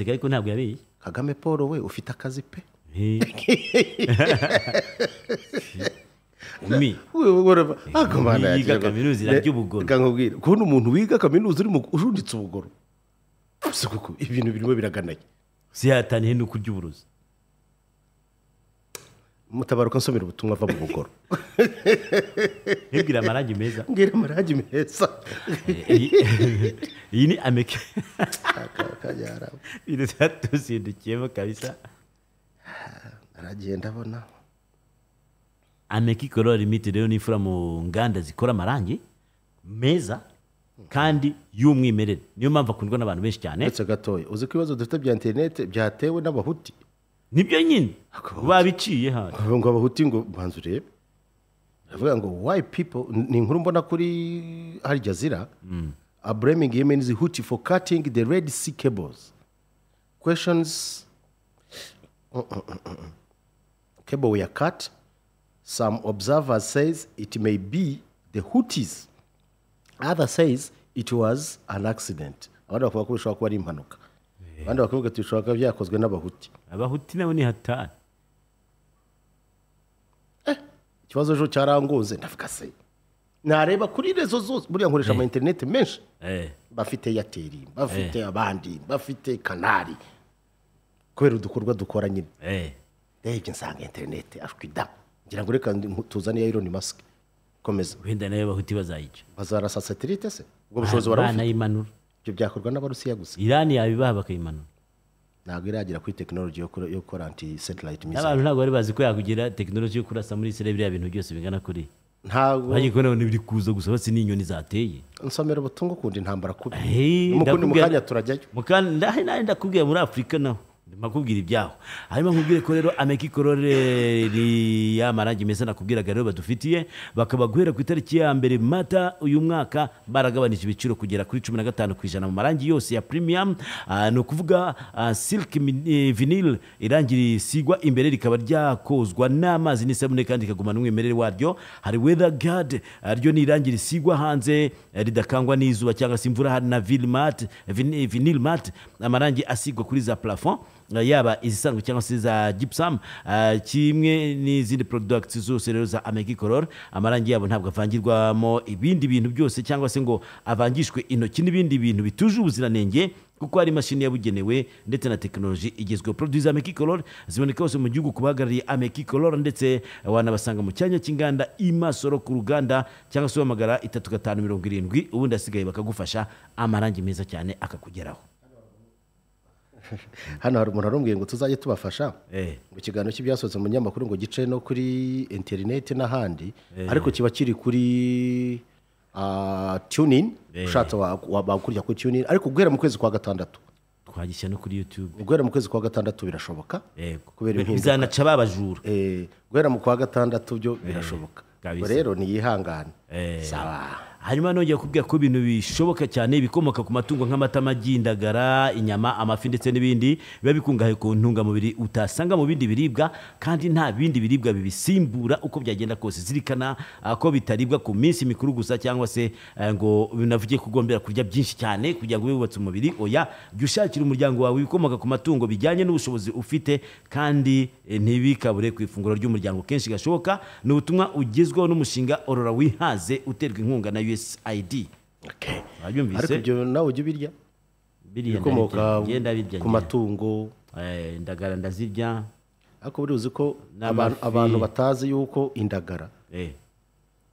nsigaye ko ntabwo yabeye kagame paul we ufite akazi pe eh. eh, wiga kaminuza irarya eh, kubona umuntu wiga kaminuza urimo ujunditse ubugoro ibintu birimo biragananye sihataniye no kurya uburozi mutabaruka nsomera ubutumwa ava mu bugoro ntibwire amarangi meza mbwira amarangi meza eh, iyi ni ameke ibintu tuzindukiyeho kabisa aragenda abona ameke ikora limited rero n'imfura mu nganda zikora amarangi meza kandi y'umwimerere niyo mpamvu akundwa n'abantu benshi cyane uretse gatoya uzi ko ibibazo dufite bya interineti byatewe n'abahuti nibyo nyine babiciye ah, hano ngo abahuti ngo banza bavuga ngo wayi pipo ni inkuru mbona kuri arijazira hmm. abremingi yemenizi huti for cutting the red sea cables questions uh, uh, uh, cable were cut some observers says it may be the houthis other says it was an accident abandi bavuga ko bishobora kuba ari impanuka Eh. abandi bakavuga ati bishobora byakozwe n'abahuti abahuti nabo ni hatari eh, ikibazo ejo cyaranguze ndavuga se nareba kuri rezo zose buriya nkoresha eh. ama interineti menshi bafite eyateri bafite abandi bafite kanari kubera udukorwa dukora nyine ndebye nsanga interineti ashwi ngira ngo reka tuzane ironi masike komeza wenda nayo abahuti bazayica bazarasa satelite se ubwo bushobozi barabufi ibyo byakorwa n'abarusiya gusa irani yabibaha bakayimanura ntabwo iragera kuri tekinoloji yo gukora anti satelite misiyo abantu ntabwo bari bazi ko yakugira tekinoloji yo kurasa muri isi biriya bintu byose bingana kuri ntabwo bagiye kubona ibintu biri kuza gusa basi n'inyoni zateye nsomera ubutumwa ukundi intambara kubi mu kundi mu kanya turajyayo mu ndakubwira muri afurika naho makubwira ibyaho hanyuma nkubwire ko rero ya marangi meza nakubwiraga rero badufitiye bakaba guhera ku itariki ya mbere mata uyu mwaka baragabanije ibiciro kugera kuri cumi na gatanu ku ijana mu marangi yose ya premium ah, ni ukuvuga ah, silk eh, vinil irangi risigwa imbere rikaba ryakozwa n'amazi n'isabune kandi rikagumana n'umwimerere waryo hari weather guard ah, ryo ni irangi risigwa hanze eh, ridakangwa n'izuba cyangwa se imvura na eh, vinil mat amarangi asigwa kuri za plafond yaba izisanzwe cyangwa se za gipusamu euh, kimwe n'izindi products zose rero za ameki color amarangi yabo ntabwo avangirwamo ibindi bintu byose cyangwa se ngo avangishwe intoki n'ibindi bintu bituje ubuziranenge kuko hari imashini yabugenewe ndetse na tekinoloji igezweho produit za mekicolor ziboneka hose mu gihugu ku bahagarariye amekicolor ndetse wanabasanga mu cyanya cy'inganda imasoro ku ruganda cyangwa se uhamagara itatu gatanu mirongo irindwi ubundi asigaye bakagufasha amarangi meza cyane akakugeraho hano hari umuntu arambwiye ngo tuzajye tubafasha eh. mu kiganiro cy'ibyasohotse mu binyamakuru ngo gice no kuri interineti n'ahandi eh. ariko kiba kiri kuri ah, tunini eh. ushatse wakurya kuri tunini ariko guhera mu kwezi kwa gatandatu twagishyira no kuri yutube guhera mu kwezi kwa gatandatu birashoboka kubera impinduka bizanaca babajura guhera mu kwa gatandatu byo birashoboka rero ntiyihangane sawa hanyuma nongeye kubwira ko ibintu bishoboka cyane bikomoka ku matungo nk'amata amagi indagara inyama amafi ndetse n'ibindi biba bikungahaye ku ntungamubiri utasanga mu bindi biribwa kandi nta bindi biribwa bibisimbura uko byagenda kose zirikana ah, ko bitaribwa ku minsi mikuru gusa cyangwa se eh, ngo binavuge kugombera kurya byinshi cyane kugira ngo ube umubiri oya jya ushakira umuryango wawe ibikomoka ku matungo bijyanye n'ubushobozi ufite kandi eh, ntibikabure ku ifunguro ry'umuryango kenshi gashoboka ni ubutumwa ugezweho n'umushinga orora wihaze uterwa inkunga nayo usaid ah, ariko ibyo nawe ujya ubirya ibikomoka ku matungo eh, indagara ndazirya ariko buriya uzi ko abantu batazi yuko indagara eh.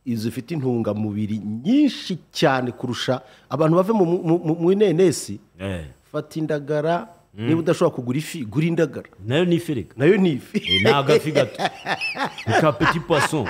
zifite intungamubiri nyinshi cyane kurusha abantu bave mu inenesi eh. fata indagara niba udashobora kugura ifi gura indagara nayo ni ifi reka nayo ni ifi eh, ni agafi gato ni ka peti paso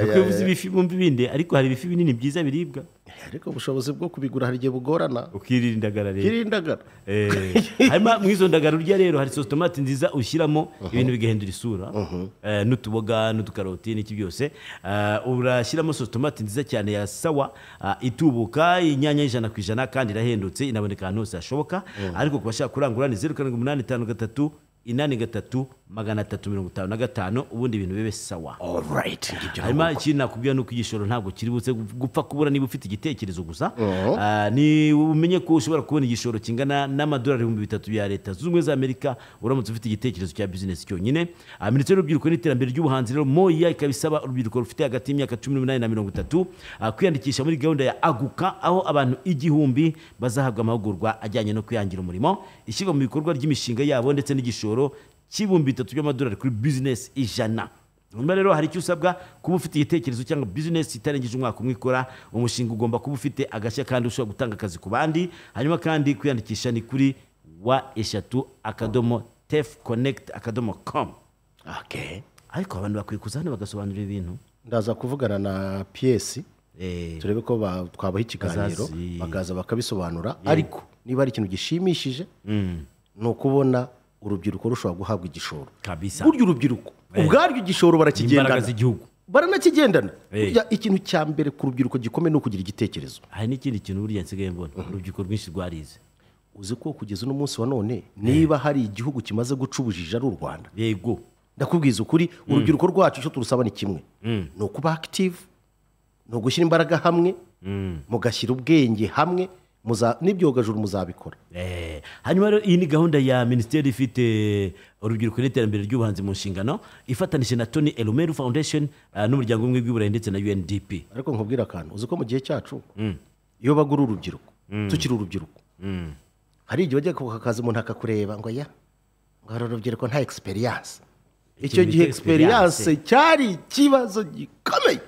ariko ibifi bumva ibindi ariko hari ibifi binini byiza biribwa ariko ubushobozi bwo kubigura hari igihe bugorana ukirindagara rero ukirindagara eh, hanyuma mu izo ndagara urya rero hari sositomati nziza ushyiramo uh-huh. ibintu bigahindura isura uh-huh. eh, n'utuboga n'udukaroti n'iki byose eh, urashyiramo sositomati nziza cyane ya sawa itubuka inyanya y'ijana ku ijana kandi irahendutse inaboneka ahantu hose hashoboka uh-huh. ariko ku bashaka kurangura ni zeru karindwi umunani tanu gatatu inani gatatu magana atatu mirongo itanu na gatanu ubundi ibintu bibe sawa hanyuma ikindi nakubwira ni uko igishoro ntabwo kiri buze gupfa kubura niba ufite igitekerezo gusa oh. ah, ni umenye ko ushobora kubona igishoro kingana n'amadolari ibihumbi bitatu bya leta zunze ubumwe za amerika uramutse ufite igitekerezo cya bizinesi cyonyine ah, minisiteri y'urubyiruko n'iterambere ry'ubuhanzi rero moya ikaba isaba urubyiruko rufite hagati y'imyaka cumi n'umunani na mirongo itatu ah, kwiyandikisha muri gahunda ya aguka aho abantu igihumbi bazahabwa amahugurwa ajyanye no kwihangira umurimo ishyirwa mu bikorwa ry'imishinga yabo ndetse n'igishoro igishoro cy'ibihumbi bitatu by'amadolari kuri bizinesi ijana nyuma rero hari icyo usabwa kuba ufite igitekerezo cyangwa bizinesi itarengeje umwaka umwe ikora umushinga ugomba kuba ufite agashya kandi ushobora gutanga akazi ku bandi hanyuma kandi kwiyandikisha ni kuri wa eshatu akadomo tefu konekiti akadomo komu ariko abantu bakwiye kuza hano bagasobanurira ibintu ndaza kuvugana na piyesi eh. turebe ko twabaha ikiganiro bakaza bakabisobanura ariko niba ari ikintu gishimishije mm. ni ukubona urubyiruko rushobora guhabwa igishoro burya urubyiruko eh. ubwaryo igishoro barakigendana baranakigendana eh. ikintu cya mbere ku rubyiruko gikomeye ni ukugira igitekerezo hari n'ikindi kintu buriya nsigaye mbona mm-hmm. urubyiruko rwinshi rwarize uzi ko kugeza uno munsi wa none eh. niba hari igihugu kimaze guca ubujiji ari u rwanda yego ndakubwiza ukuri mm. urubyiruko rwacu icyo turusaba ni kimwe mm. ni ukuba active ni ugushyira imbaraga hamwe mm. mugashyira ubwenge hamwe n'ibyogajuru muzabikora eh, hanyuma rero iyi ni gahunda ya minisiteri ifite eh, urubyiruko n'iterambere ry'ubuhanzi mu nshingano ifatanyije na toni erumeru foundation eh, n'umuryango umwe w'iburayi ndetse na undp ariko nkubwira akantu uzi ko mu gihe cyacu mm. iyo bagura urubyiruko mm. tukiri urubyiruko mm. hari igihe ujya ku kazi umuntu akakureba ngo ya ngo hari urubyiruko nta egisperiyanse icyo gihe egisperiyanse cyari ikibazo gikomeye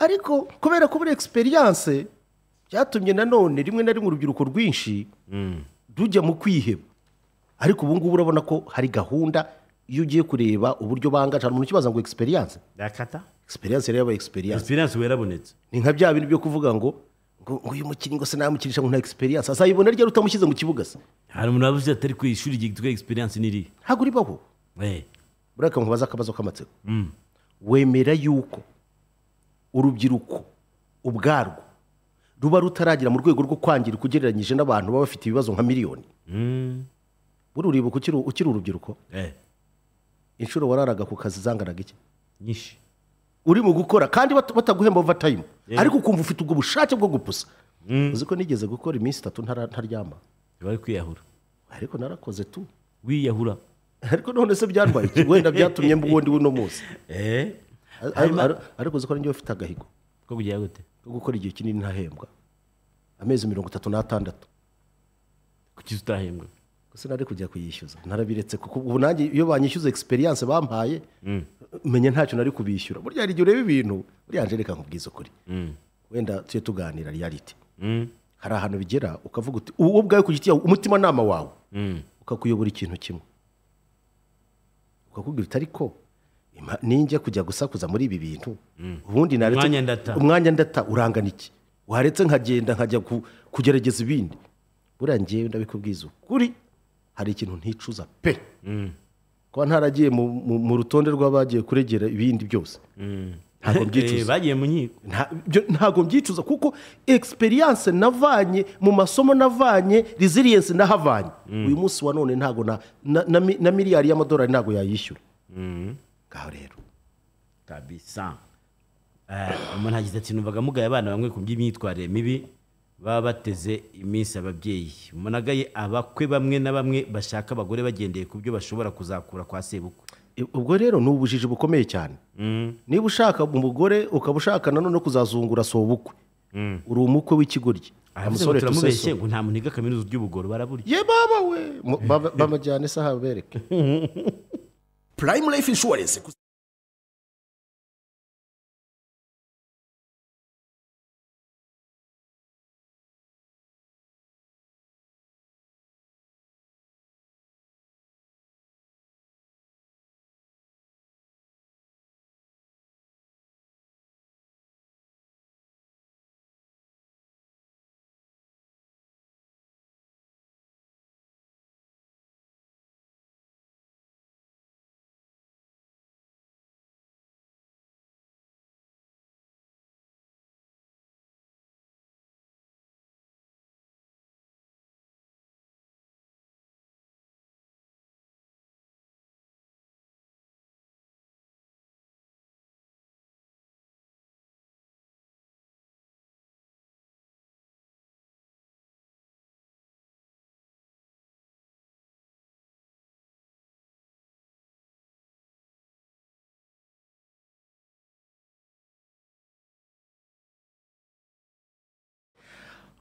ariko kubera kubura egisperiyanse byatumye nanone rimwe na rimwe urubyiruko rwinshi mm. rujya mu kwiheba ariko ubu ngubu urabona ko hari gahunda iyo ugiye kureba uburyo bangaje hari umuntu ukibaza ngo egisperiyanse yakata egisperiyanse rero yabaye egisperiyanse egisperiyanse werabonetse ni nka bya bintu byo kuvuga ngo ngo uyu mukinnyi ngo se namukinisha ngo nta egisperiyanse azayibona ryari utamushyize mu kibuga se hari umuntu wabuze atari ku ishuri ryitwa egisperiyanse n'iriya ntabwo ribaho eh. buriya kamubaza akabazo k'amatsiko mm. wemera yuko urubyiruko ubwarwo ruba rutaragira mu rwego rwo kwangirika ugereranyije n'abantu baba bafite ibibazo nka miliyoni mm. buri uribu ukiri urubyiruko eh. inshuro wararaga ku kazi zanganaga iki nyinshi uri mu gukora kandi bataguhemba ova tayimu eh. ariko ukumva ufite ubwo bushake bwo gupusa mm. uzi ko nigeze gukora iminsi itatu ntaryama bari kwiyahura ariko narakoze tu wiyahura ariko none se byarwaye iki wenda byatumye mbundi w'uno munsi eh. ariko uzi ko ninjye ufite agahigo ko kugira gute no gukora igihe kinini ntahembwa amezi mirongo itatu n'atandatu kuki utahembwa gusa nari kujya kuyishyuza narabiretse kuko ubu nanjye iyo banyishyuza egisperiyanse bampaye mm. menya ntacyo nari kubishyura burya hari igihe ureba ibintu buriya anjereka nkubwiza ukuri mm. wenda tujye tuganira riyariti mm. hari ahantu bigera ukavuga uti uwo ubwawe ku giti cyawe umutimanama wawe ukakuyobora ikintu kimwe ukakubwira uti ariko ninjye kujya gusakuza muri ibi bintu mm. ubundi umwanya ndata urangana iki waretse nkagenda nkajya kugerageza ibindi buriya ngewe ndabikubwiza ukuri hari ikintu nticuza pe mm. kuba ntaragiye mu rutonde rw'abagiye kuregera ibindi byose mm. ntabwo mbyicuza eh, bagiye mu nkiko ntabwo mbyicuza kuko egisperiyanse navanye mu masomo navanye riziriyense nahavanye uyu munsi wa none ntabwo na miliyari y'amadolari ntabwo yayishyura ngaho rero kabisa eh, umuntu agize ati numvaga mugaye abana bamwe ku by'imyitwarire mibi baba bateze iminsi ababyeyi munagaye abakwe bamwe na bamwe bashaka abagore bagendeye ku byo bashobora kuzakura kwa sebukwe ubwo rero ni ubujiji bukomeye cyane mm. niba ushaka umugore ukaba ushaka nanone kuzazungura sobukwe mm. uri umukwe w'ikigoryi umusore turamubeshye ngo nta muntu wiga kaminuza ry'ubugoro baraburya ye baba we bamujyane isaha bereke Prime Life Insurance.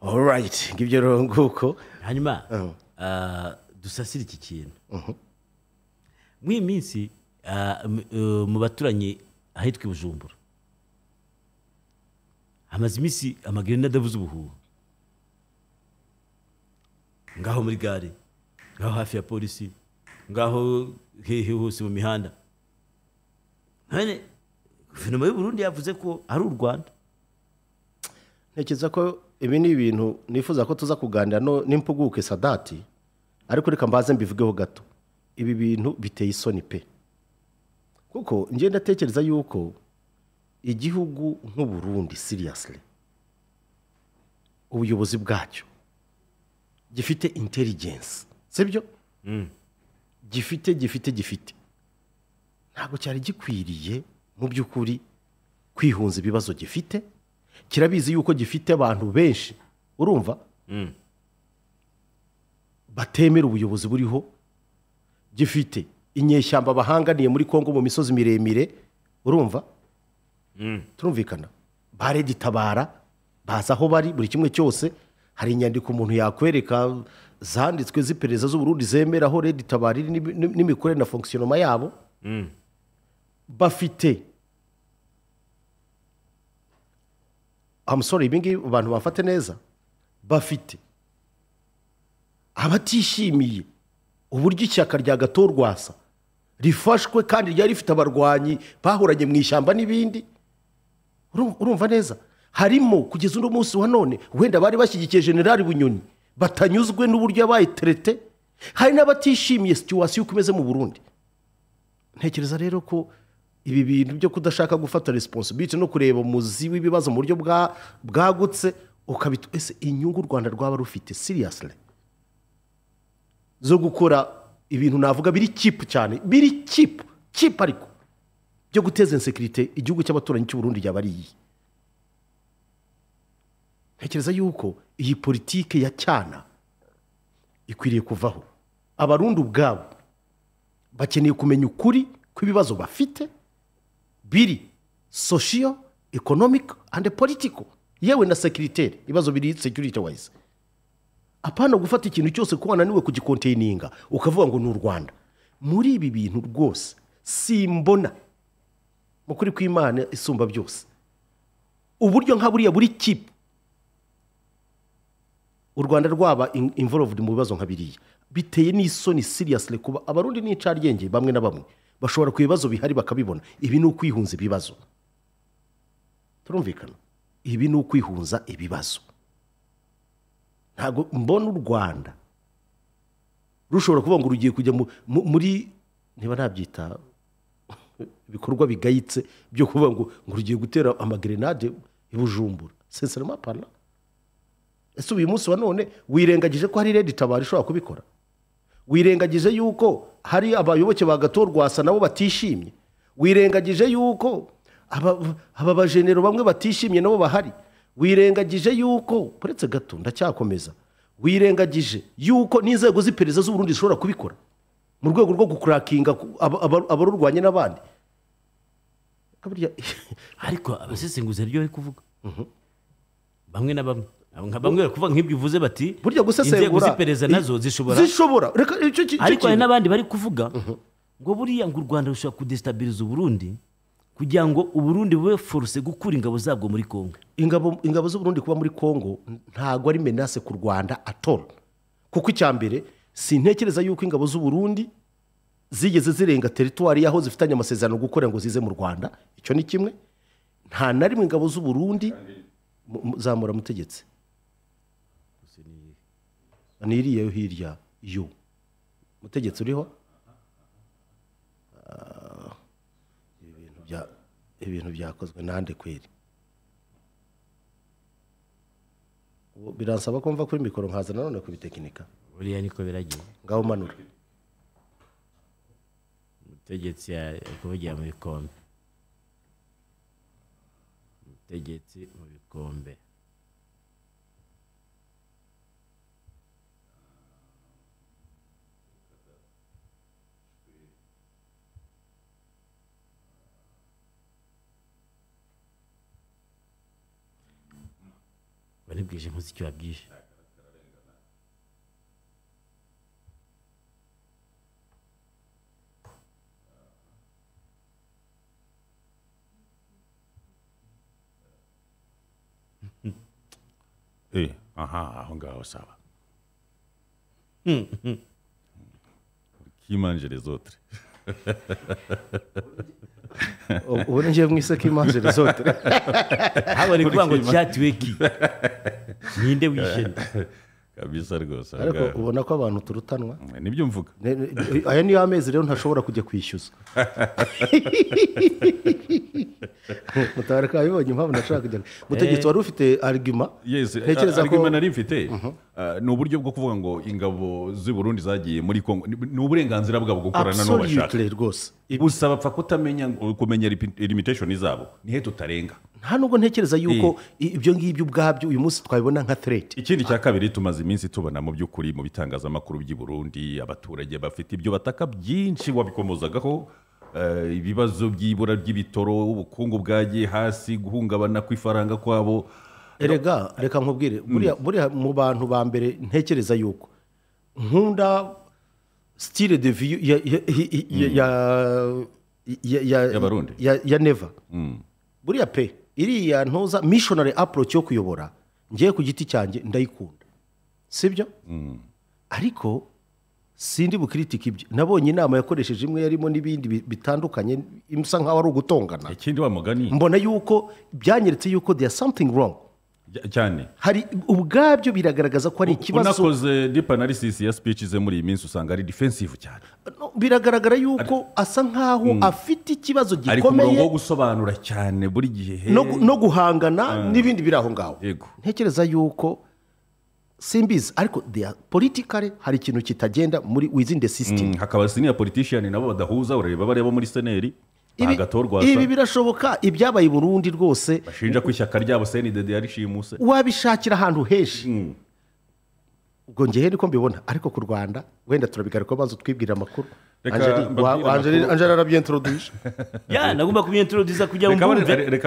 orayiti ngibyo rero nguko hanyuma oh. uh, dusasire iki kintu uh-huh. muri iyi minsi uh, uh, mu baturanyi ahitwa ibujumbura hamaze iminsi amagare adabuze ubuhuha ngaho muri gare ngaho hafi ya polisi ngaho hehe hose mu mihanda guverinoma y'uburundi yavuze ko ari u rwanda ntekereza ko ibi ni ibintu nifuza ko tuza kuganira n'impuguke sadati ariko reka mbaze mbivugeho gato ibi bintu biteye isoni pe kuko ngenda ndatekereza yuko igihugu nk'uburundi siriyasire ubuyobozi bwacyo gifite interigensi sibyo mm. gifite gifite gifite ntabwo cyari gikwiriye mu by'ukuri kwihunza ibibazo gifite kirabizi yuko gifite abantu benshi urumva mm. batemera ubuyobozi buriho gifite inyeshyamba bahanganiye muri congo mu misozi miremire urumva mm. turumvikana bare gitabara aho bari buri kimwe cyose hari inyandiko umuntu yakwereka zanditswe z'iperereza z'uburundi zemeraho aho reditabari n'imikorere na fongisiyonoma yabo mm. bafite musore ibi abantu bafate neza bafite abatishimiye uburyo ishyaka rya gato rwasa rifashwe kandi ryari rifite abarwanyi bahoranye mu ishyamba n'ibindi urumva neza harimo kugeza uno munsi wa none wenda bari bashyigikiye generali bunyoni batanyuzwe n'uburyo yabaye terete hari n'abatishimiye situwasiyo uko imeze mu burundi ntekereza rero ko ibi bintu byo kudashaka gufata responsibility no kureba umuzi w'ibibazo mu buryo bwagutse ukabita ese inyungu u rwanda rwaba rufite siriyasire zo gukora ibintu navuga biri kipu cyane biri kipu kipu ariko byo guteza insekirite igihugu cy'abaturanyi cy'u Burundi yaba ari iyi ntekereza yuko iyi politiki ya cyana ikwiriye kuvaho abarundi ubwabo bakeneye kumenya ukuri kw'ibibazo bafite biri soshiyo ekonomiko andi politiko yewe na sekiriteri ibibazo biri sekiriti wayizi apana gufata ikintu cyose ko wananiwe kugikonteyiniga ukavuga ngo ni u rwanda muri ibi bintu rwose simbona mu kuri kw'imana isumba byose uburyo nka buriya buri kipe u rwanda rwaba invorovudi mu bibazo nka biriya biteye n'isoni siriyasire kuba abarundi n'incariryenge bamwe na bamwe bashobora ku bibazo bihari bakabibona ibi ni ukwihunza ibibazo turumvikana ibi ni ukwihunza ibibazo ntabwo mbona u rwanda rushobora kuvuga ngo rugiye kujya muri niba nabyita ibikorwa bigayitse byo kuvuga ngo ngo rugiye gutera amagrenade ibujumbura sensarema pana ese uyu munsi wa none wirengagije ko hari redi tabari ishobora kubikora wirengagije yuko hari abayoboke ba gato rwasa nabo batishimye wirengagije yuko aba bajenero bamwe batishimye nabo bahari wirengagije yuko uretse gato ndacyakomeza wirengagije yuko n'inzego z'iperereza z'uburundi zishobora kubikora mu rwego rwo gukurakinga abarurwanya n'abandi ariko abasesenguzi ryo bari kuvuga mhm. bamwe na bamwe bamwe bari nk'ibyo uvuze bati burya gusesengura inzego z'iperereza nazo zishobora zishobora ariko hari n'abandi bari kuvuga mhm. ngo buriya ngo u rwanda rushobora kudesitabiriza uburundi kugira ngo uburundi bube foruse gukura ingabo zabwo muri congo ingabo z'uburundi kuba muri congo ntago ari menase ku rwanda atoro kuko icya mbere sintekereza yuko ingabo z'uburundi zigeze zirenga teritwari y'aho zifitanye amasezerano gukora ngo zize mu rwanda icyo ni kimwe nta na rimwe ingabo z'uburundi zamura mutegetsi niriye hirya yu umutegetsi uriho ibintu ah, byakozwe nande kweri biransaba ko mva kuri mikoro nkaza nanone ku buriya niko biragiye ngaho umanura umutegetsi kuvugira mu bikombe umutegetsi mu bikombe balibwije nkuzi icyo babwije Eh, aha, aho ngaho sawa. Qui mange les autres ubu ngiye mu isoko imanje rizote haba ni ukuvuga ngo cyatiwe ki ninde wijene kabisa rwose ariko ubona ko abantu turutanwa nibyo mvuga aya niyo amezi rero ntashobora kujya kwishyuza mutabarika yabibonye impamvu ntashobora kujya umutegetsi wari ufite arigima ntekereza ko nari mfite ni uburyo bwo kuvuga ngo ingabo z'i burundi zagiye muri kongo ni uburenganzira bwabo gukorana n'ubashaka rwose gusa bapfa kutamenya kumenya limitation zabo nihe tutarenga nta nubwo ntekereza yuko eh. ibyo ngibyo ubwabyo uyu munsi twabibona nka tereti ikindi cya kabiri tumaze iminsi tubona mu by'ukuri mu bitangazamakuru by'i Burundi abaturage bafite ibyo bataka byinshi wabikomozagaho eh, ibibazo by'ibura ry'ibitoro ubukungu bwagiye hasi guhungabana kw'ifaranga kwabo erega reka nkubwire mm. buriya mu bantu ba mbere ntekereza yuko nkunda sitire de viyu ya neva mm. buriya pe iriya ntoza mishonari aporoci yo kuyobora ngiye ku giti cyanjye ndayikunda sibyo mm. ariko sindi bukiritike ibyo nabonye inama yakoresheje imwe yarimo n'ibindi bitandukanye bisa nkaho ari ugutongana ikindi wa mbona yuko byanyeretse yuko deya samutingi wrong cyane hari ubwabyo biragaragaza ko ari ikibazo unakoze dipa analysis ya speech ze muri iyi minsi usanga ari defensive cyane biragaragara yuko asa nkaho mm. afite ikibazo gikomeye ari ku murongo wo gusobanura cyane buri gihe no guhangana mm. n'ibindi biri aho ngaho ntekereza yuko simbizi ariko deya politikare hari ikintu kitagenda muri wizinde sisitemu mm, hakaba siniya politishiyani nabo badahuza ureba bareba muri seneri ibi birashoboka ibyabaye burundi rwose bashinja ko ishyaka ryabo senidede yarishimuse wabishakira ahantu henshi hmm. ubwo ngehe niko mbibona ariko ku rwanda wenda turabigaruka maze twibwira amakuru anjeli arabyentoruduje ya nagomba kubyentoruduza kugira ngo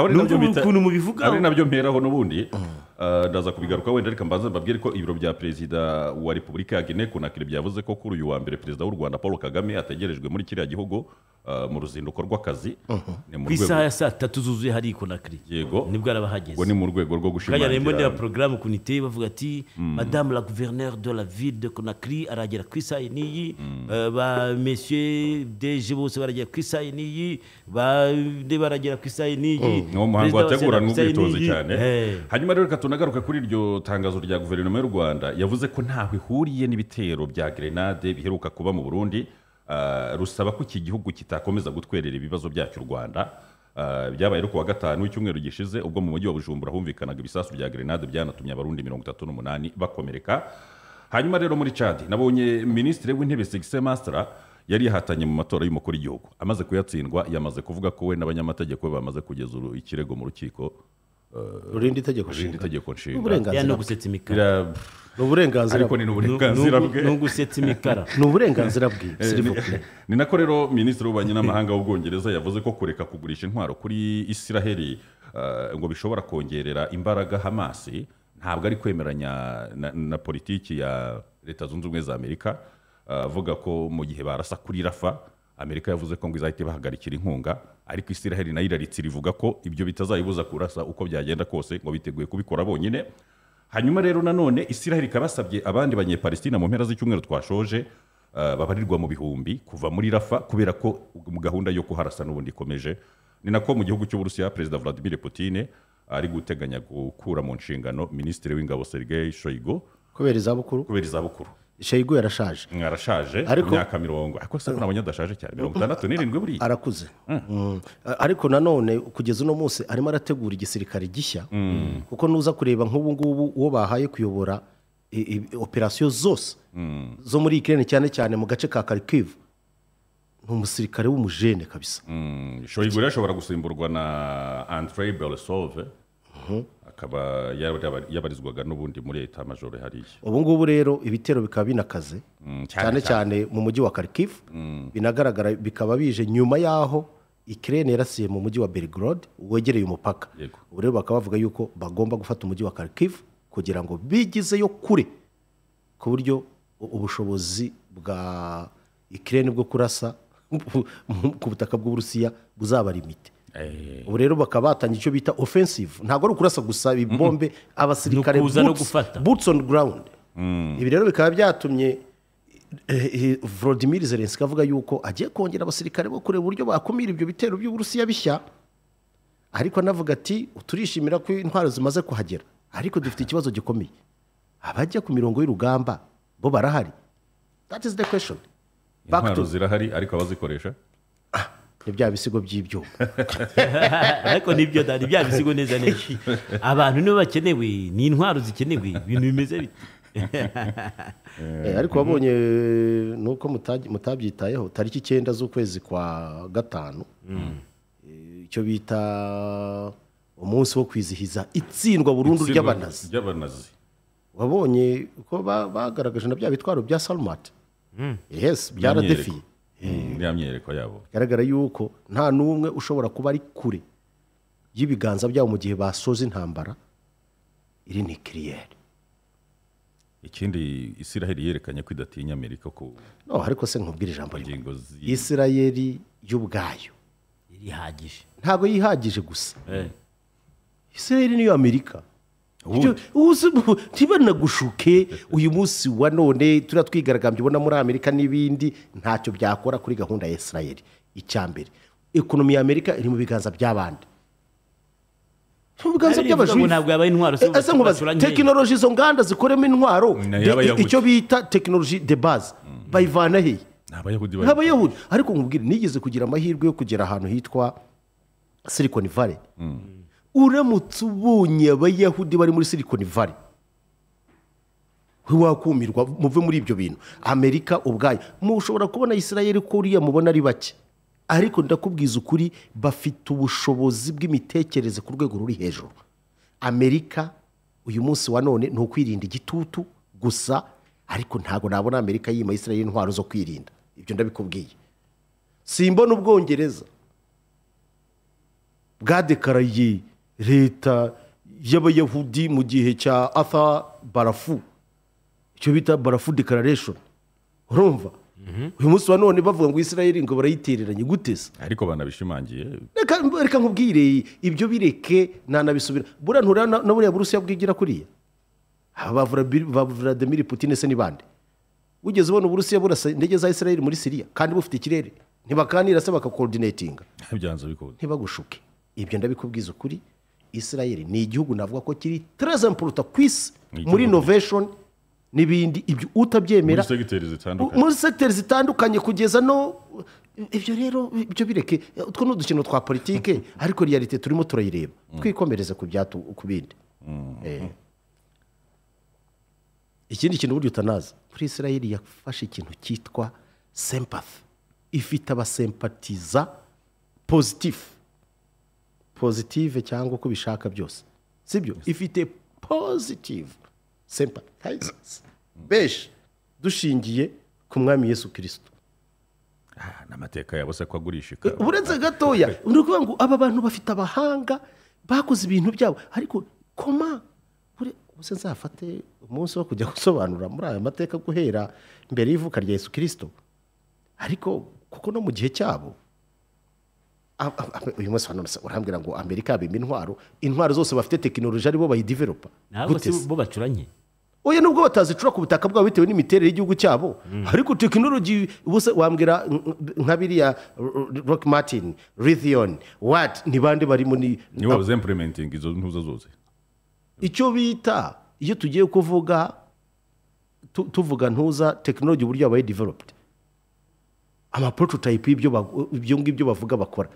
ni ukuntu mubivuga ari nabyo mperaho n'ubundi mm. Eh, ndaza kubigaruka wenda reka mbanze mbabwire ko ibiro bya perezida wa repubulika ya guinea kunakire byavuze ko kuri uyu wa mbere perezida w'u rwanda paul kagame ategerejwe muri kiriya gihugu eh, mu ruzinduko rw'akazi uh-huh. ku isaha ya saa tatu zuzuye hari kunakire yego nibwo araba ahageze ngo ni mu rwego rwo gushimangira kandi harimo mbonera porogaramu ku niteye bavuga ati hmm. madamu la gouverneur de la ville de conakry aragera ku isaha n'iyi hmm. eh, ba mesiye deje bose baragera ku isaha n'iyi bande baragera ku isaha n'iyi ni hmm. muhango wateguranywe ubwitonzi cyane hanyuma rero reka tunagaruka kuri iryo tangazo rya guverinoma y'u rwanda yavuze ko ntaho ihuriye n'ibitero bya gerenade biheruka kuba mu burundi uh, rusaba ko iki gihugu kitakomeza gutwerera ibibazo byacyo u rwanda uh, byabaye ari wa gatanu w'icyumweru gishize ubwo mu mujyi wa bujumbura humvikanaga ibisasu bya gerenade byanatumye abarundi mirongo itatu n'umunani bakomereka hanyuma rero muri cadi nabonye minisitiri w'intebe segise masitara yari yahatanye mu matora y'umukuru w'igihugu amaze kuyatsindwa yamaze kuvuga ko we n'abanyamategeko bamaze kugeza ikirego mu rukiko urinde uh, itegeko nshinga itegeko nshinga uburenganzira no gusetsa imikara ni ariko eh, ni uburenganzira bwe ni imikara ni bwe ni nako rero minisitiri w'ububanyi n'amahanga w'ubwongereza yavuze ko kureka kugurisha intwaro kuri isiraheli uh, ngo bishobora kongerera imbaraga hamasi ntabwo ari kwemeranya na politiki ya leta zunze ubumwe za amerika uh, avuga ko mu gihe barasa kuri rafa amerika yavuze ko ngo izahite bahagarikira inkunga ariko isiraheli nayo iraritse rivuga ko ibyo bitazayibuza kurasa uko byagenda kose ngo biteguye kubikora bonyine hanyuma rero nanone isiraheli ikabasabye abandi banyepalestina mu mpera z'icyumweru twashoje uh, babarirwa mu bihumbi kuva muri rafa kubera ko gahunda yo kuharasa n'ubundi ikomeje ni nako mu gihugu cy'uburusiya perezida vladimir putin ari guteganya gukura mu nshingano minisitiri w'ingabo sergei shoigo kubera izabukuru kubera izabukuru shayigo yarashaje mm, yarashaje imyaka mirongo ariko se nabonye adashaje cyane mirongo itandatu n'irindwi buriya arakuze mm. Mm. ariko nanone kugeza uno munsi arimo arategura igisirikare gishya kuko nuza kureba nk'ubu ngubu uwo bahaye kuyobora operasiyo zose zo muri ikirere cyane cyane mu gace ka karikivu ni umusirikare w'umujene kabisa shayigo rero ashobora gusimburwa na antire beresove mhm. akaba yabarizwaga n'ubundi muri leta majoro hariya ubu ngubu rero ibitero bikaba binakaze mm, cyane cyane mu mujyi wa karikifu mm. binagaragara bikaba bije nyuma y'aho ikirere yarasiye mu mujyi wa berigorode wegereye umupaka ubu rero bakaba bavuga yuko bagomba gufata umujyi wa karikifu kugira ngo bigezeyo kure ku buryo ubushobozi bwa ikirere bwo kurasa ku butaka bw'uburusiya buzaba imiti Eh. ubu rero bakaba batanga icyo bita ofensive ntabwo ari ukurasa gusa ibombe abasirikare butse on ground mm. ibi rero bikaba byatumye eh, eh, Volodymyr Zelensky avuga yuko agiye kongera abasirikare bo kureba uburyo bakumira ibyo bitero by'uburusiya bishya ariko anavuga ati turishimira ko intwaro zimaze kuhagera ariko dufite ikibazo gikomeye abajya ku mirongo y'urugamba bo barahari that is the question intwaro zirahari ariko abazikoresha ni bya bisigo by'ibyuma ariko nibyo ni bya bisigo neza neza abantu nibo bakenewe ni intwaro zikenewe ibintu bimeze biti eh, ariko wabonye eh, nuko mutabyitayeho tariki icyenda z'ukwezi kwa gatanu mm. eh, icyo bita umunsi wo kwizihiza itsindwa burundu ry'abanazi wabonye ko bagaragaje na bya bitwaro bya salumati mm. byaradefiye iriya mm, eh, myiyereko yabo bigaragara yuko nta n'umwe ushobora kuba ari kure y'ibiganza byabo mu gihe basoza intambara iri ni kiriyeri ikindi isiraheli yerekanye ko idatinya amerika no ariko se nkubwira ijambo rimwe isiraheli y'ubwayo irihagije ntabwo yihagije gusa eh. isiraheli niyo amerika ntibanagushuke uyu munsi wa none turiya twigaragambye ubona muri amerika n'ibindi ntacyo byakora kuri gahunda ya israel mbere ekonomi ya amerika iri mu biganza by'abandi mu biganza by'abajura tekinoloji izo nganda zikoremo intwaro icyo bita tekinoloji de baze mm. bayivana hehe ni ariko nkubwire nigeze kugira amahirwe yo kugera ahantu hitwa silicon valley mm. uramutse ubonye abayahudi bari muri silicon valley ntiwakumirwa muve muri ibyo bintu amerika ubwayo mushobora kubona israel ko uriya mubona ari bake ariko ndakubwiza ukuri bafite ubushobozi bw'imitekerereze ku rwego ruri hejuru amerika uyu munsi wa none ni ukwirinda igitutu gusa ariko ntabwo nabona amerika yima israel intwaro zo kwirinda ibyo ndabikubwiye simbona ubwongereza bwadekaraye leta y'abayahudi mu gihe cya afa barafu icyo bita barafu dekarareshoni urumva mhm. uyu munsi wa none bavuga ngo israel ngo barayitereranye guteza ariko banabishimangiye reka nkubwire ibyo bireke ntanabisubira buriya ntura na buriya burusiya bwigira kuriya ba vladimir putine se n'ibandi ugeze ubona uburusiya burasa indege za israel muri siriya kandi bufite ikirere ntibakanira se bakakorodinatinga ntibagushuke ibyo ndabikubwiza ukuri isirayeli ni igihugu navuga ko kiri tereza ku isi muri inovesheni n'ibindi ibyo utabyemera muri segiteri zitandukanye kugeza no ibyo rero ibyo bireke utwo ni udukino twa politike ariko riyalite turimo turayireba mm. twikomereze ku bindi mm-hmm. eh. ikindi kintu buryo utanaza kuri israel yafashe ikintu cyitwa sempathi ifite abasempatiza pozitifu positive cyangwa uko bishaka byose sibyo ifite positive sympathizers benshi dushingiye ku mwami yesu kirisito ah, ni amateka yabose ko agurisha eh, uretse gatoya ni ukuvuga ngo aba bantu bafite abahanga bakoze ibintu byabo ariko koma ubuse nzafate umunsi wo kujya gusobanura muri aya mateka guhera mbere y'ivuka rya yesu kirisito ariko kuko no mu gihe cyabo Ah, ah, ah, uyu munsi hano urambwira ngo amerika bimba intwaro intwaro zose bafite tekinoloji aribo bayidiveropa ntabwo si bo bacuranye oya nubwo batazicura ku butaka bwabo bitewe n'imiterere y'igihugu cyabo mm. ariko tekinoloji ubuse wambwira nka biriya rock martin lithion ni bande barimo muri niba babuze impurimentingi izo ntuza zose icyo bita iyo tugiye kuvuga tuvuga ntuza tekinoloji uburyo yabaye developed y'ibyo ngibyo bavuga bakora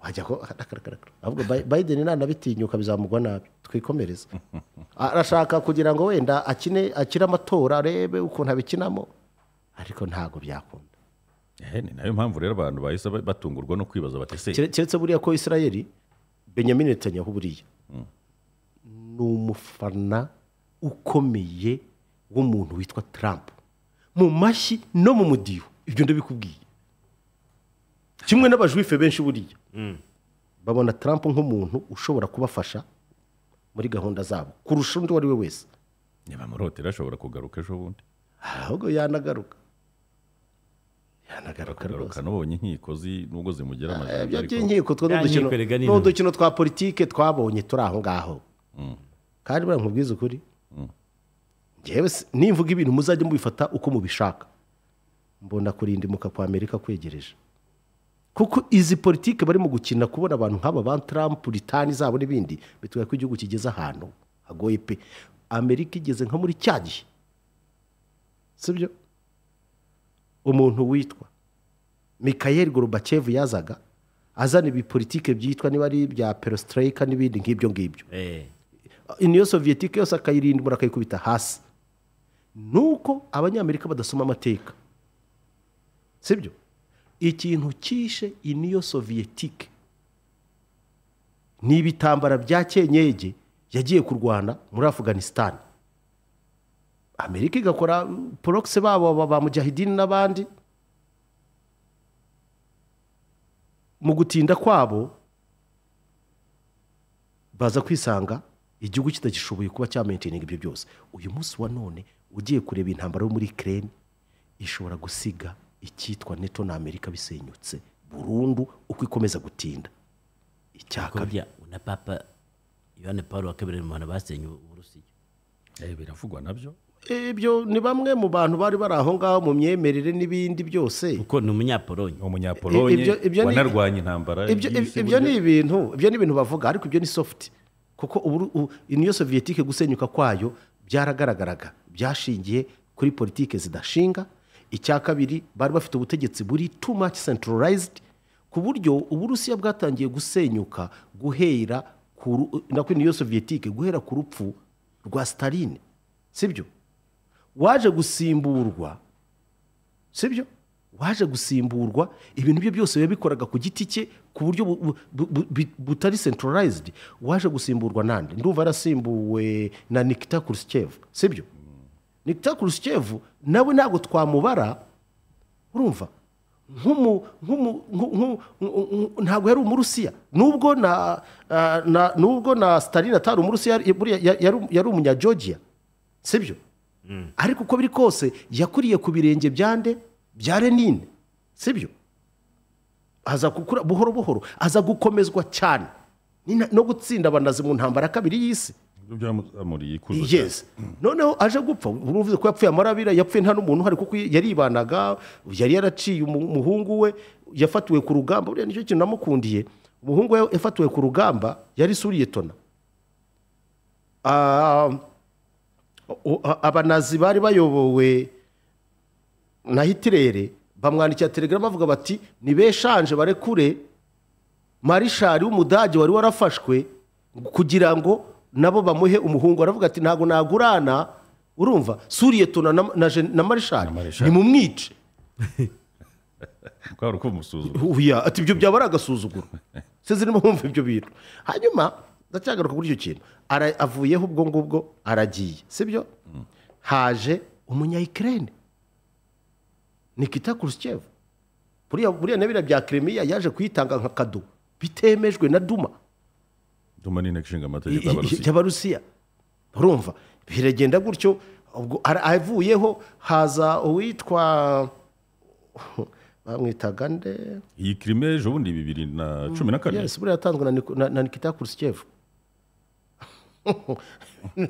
wajya ko ahubwo bayideni nanabitinyuka bizamugwa nabi twikomereze arashaka kugira ngo wenda akine akire amatora arebe ukuntu abikinamo ariko ntabwo byakunda ni nayo mpamvu rero abantu bahise batungurwa no kwibaza bateseye keretse buriya ko israel benyamin netanyahu buriya mm. ni umufana ukomeye w'umuntu witwa Trump mu mashyi no mu mudiho ibyo ndabikubwiye kimwe n'abajuwife benshi buriya mm. babona Trump nk'umuntu ushobora kubafasha muri gahunda zabo kurusha undi uwo ari we wese ntibamurotera ashobora kugaruka ejo bundi ahubwo yanagaruka yanagaruka rwose nubonye inkiko nubwo zimugera amajwi eh, ariko inkiko ni twa politiki twabonye turi aho ngaho mm. kandi buriya nkubwiza ukuri mm. ngewe nimvuga ibintu muzajya mubifata uko mubishaka mbona kurinda kurindimuka kwa amerika kwegereje kuko izi politiki barimo gukina kubona abantu nk'aba ba Trump ritani zabo n'ibindi bitwaye ko igihugu kigeze ahantu hagoye pe amerika igeze nko muri cya gihe sibyo umuntu witwa mikayeli gorobakevu yazaga azana ibipolitike byitwa niba ari ibya peresitirayika n'ibindi nk'ibyo ngibyo eh. iniyo soviyetike yose akayirimbura akayikubita hasi ni uko abanyamerika badasoma amateka sibyo ikintu cyishe iniyo soviyetike ni ibitambara bya kenyege yagiye kurwana muri afuganisitani amerika igakora porokisi babo ba mujyahidini n'abandi mu gutinda kwabo baza kwisanga igihugu kitagishoboye kuba cyamenteninga ibyo byose uyu munsi wa none ugiye kureba intambara yo muri kereni ishobora gusiga icyitwa neto na amerika bisenyutse burundu uko ikomeza gutinda icya na papa yohani paul wa kabiri mu bantu basenye uburusiyo eh, biravugwa nabyo ibyo ni bamwe mu bantu bari bari aho ngaho mu myemerere n'ibindi byose kuko ni umunyapolonye umunyapolonye wanarwanya intambara ibyo ni ibintu ibyo ni ibintu bavuga ariko ibyo ni sofuti kuko niyo soviyetike gusenyuka kwayo byaragaragaraga byashingiye kuri politiki zidashinga icya kabiri bari bafite ubutegetsi buri too much centralized ku buryo uburusiya bwatangiye gusenyuka guhera nakwe niyo sovietike guhera ku rupfu rwa staline sibyo waje gusimburwa sibyo waje gusimburwa ibintu bye byose bikoraga ku giti cye ku buryo butari centralized waje gusimburwa nande ndumva yarasimbuwe na nikita kurusikevu sibyo nikita kurushevu nawe ntabwo twamubara urumva ntabwo yari umurusiya nubwo na nubwo na stalin atari umurusiya yari umunya georgia si byo hmm. ariko uko biri kose yakuriye ku birenge bya nde bya renine si byo aza gukura buhoro buhoro aza gukomezwa cyane no gutsinda abanazi mu ntambara kabiri y'isi byamuriye eh, ikuzo yeze noneho aje gupfa uvuze ko yapfuye amarabira yapfuye nta n'umuntu uhari kuko yaribanaga yari yaraciye umuhungu we yafatiwe ku rugamba buriya nicyo kintu namukundiye umuhungu we yafatiwe ku rugamba yari isuriye tona abanazi bari bayobowe na hitirere bamwandikira telegram bavuga bati ni beshanje barekure marishari w'umudage wari warafashwe kugira ngo nabo bamuhe umuhungu aravuga ati ntabwo nagurana urumva suriye tuna na marishari nimumwice kubera ko umusuzugura ati ibyo byaba ari agasuzuguro sinzi niba wumva ibyo bintu hanyuma ndacyagaruka kuri icyo kintu avuyeho ubwo ngubwo aragiye si sibyo mm. haje umunyayikirere nikita kurusikevu buriya buriya na bya keremiya yaje kuyitanga nka kado bitemejwe na duma ituma n'inteko ishinga amategeko y'abarusiya urumva biragenda gutyo avuyeho haza uwitwa bamwitaga nde iyi kirime ejo bibiri na mm. cumi na kane yesi buriya yatanzwe na nikita kurusikevu ni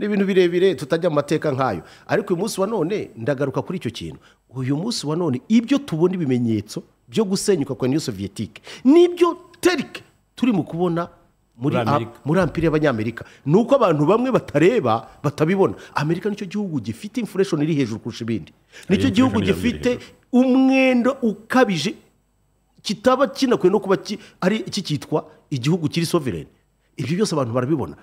ibintu birebire tutajya mu mateka nk'ayo ariko uyu munsi wa none ndagaruka kuri icyo kintu uyu munsi wa none ibyo tubona ibimenyetso byo gusenyuka kwa niyo soviyetike nibyo terike turimo kubona muri ampire y'abanyamerika ni uko abantu bamwe batareba batabibona amerika nicyo gihugu gifite imfureshoni iri hejuru kurusha ibindi nicyo gihugu gifite umwenda ukabije kitaba kinakwiye no kuba ari cyitwa igihugu kiri sovereni ibyo byose abantu barabibona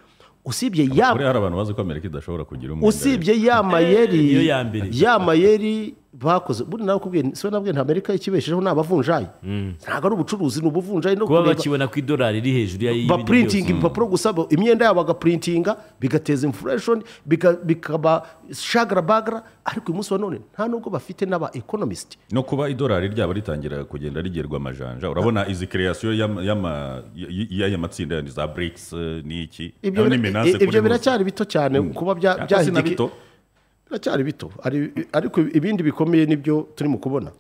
usibye ya hari abantu bazi ko amerika idashobora kugira usibye ya mayeri eh, ya mayeri bakoze ubundi nawe ukubwiye siwe nabwiye nta amerika ikibeshejeho ni abavunjayi hmm. ntabwo ari ubucuruzi ni ubuvunjayi no kuba bakibona ku idolari riri hejuru ya byose bapurintinga ibipapuro hmm. gusa imyenda yabo bagapurintinga bigateza infureshoni bikaba shagara bagara ariko uyu munsi wa none nta nubwo bafite n'aba ekonomisiti no kuba idorari ryabo ritangira kugenda rigerwa amajanja urabona izi kereyasiyo y'aya matsinda yandi za burikisi eh, ni iki ibyo biracyari bito cyane hmm. kuba byahindika biracyari bito ariko ibindi bikomeye nibyo turimo kubona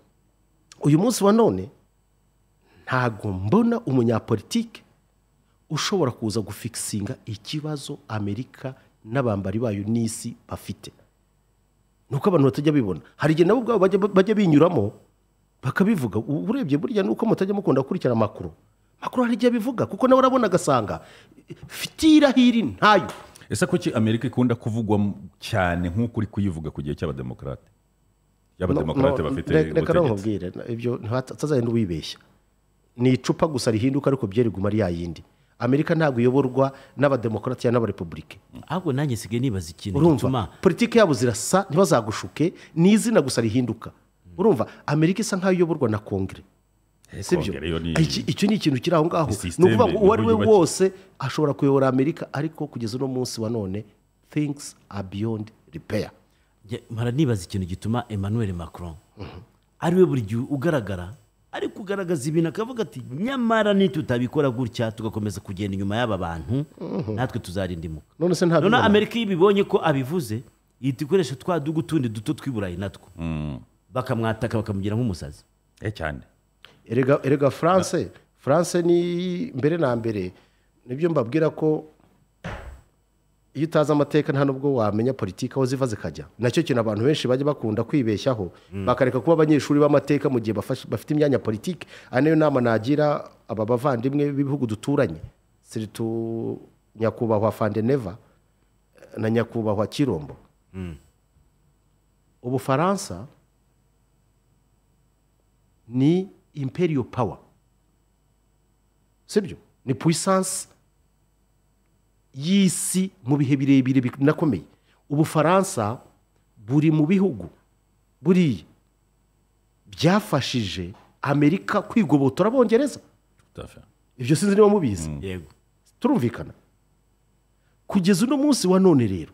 uyu munsi wa none ntago mbona umunyapolitike ushobora kuza gufikisinga ikibazo amerika n'abambari bayo n'isi bafite ni uko abantu batajya bibona hari igihe nabo ubwabo bajya binyuramo bakabivuga urebye burya ni uko mutajya mukunda gukurikira amakuru amakuru hari igihe abivuga kuko nawe urabona agasanga fitira hiri ntayo ese ko amerika ikunda kuvugwa cyane nk'uko uri kuyivuga ku gihe cy'abademokarate y'abademokarate bafite reka nkubwire ibyo utazagenda wibeshya ni icupa gusa rihinduka ariko byeri ari ya yindi amerika ntabwo iyoborwa n'abademokarati n'abarepublike ahubwo nanjye nsigaye nibaza ikintu gituma politiki yabo zirasa ntibazagushuke ni izina gusa rihinduka urumva amerika isa nk'aho iyoborwa na kongere Eh, sibyo icyo ah, ni ikintu kiri aho ngaho ni ukuvuga ngo uwo ari we wose ashobora kuyobora amerika ariko kugeza uno munsi wa none things are beyond repair mpara nibaza ikintu gituma emmanuel macron mhm. ari we buri gihe ugaragara ari kugaragaza ibintu akavuga ati nyamara nitutabikora gutya tugakomeza kugenda inyuma y'aba bantu mhm. natwe tuzarindimuka none amerika iyo ibibonye ko abivuze ihita ikoresha twa dugu tundi duto tw'i burayi natwo mm. bakamwataka bakamugira nk'umusazi eh, cyane erega france france ni mbere na mbere nibyo mbabwira ko iyo utazi amateka nta n'ubwo wamenya politiki aho ziva zikajya nacyo kintu abantu benshi bajya bakunda kwibeshyaho hmm. bakareka kuba abanyeshuri b'amateka mu gihe bafite imyanya politiki aha niyo nama nagira aba bavandimwe b'ibihugu duturanye siritu nyakubahwa fandeneva na nyakubahwa kirombo hmm. ubufaransa ni imperiyo pawa sibyo ni puwisansi y'isi mu bihe birebire binakomeye ubufaransa buri mu bihugu buriya byafashije amerika kwigobotora abongereza ibyo sinzi niba mubizi mm. turumvikana kugeza uno munsi wa none rero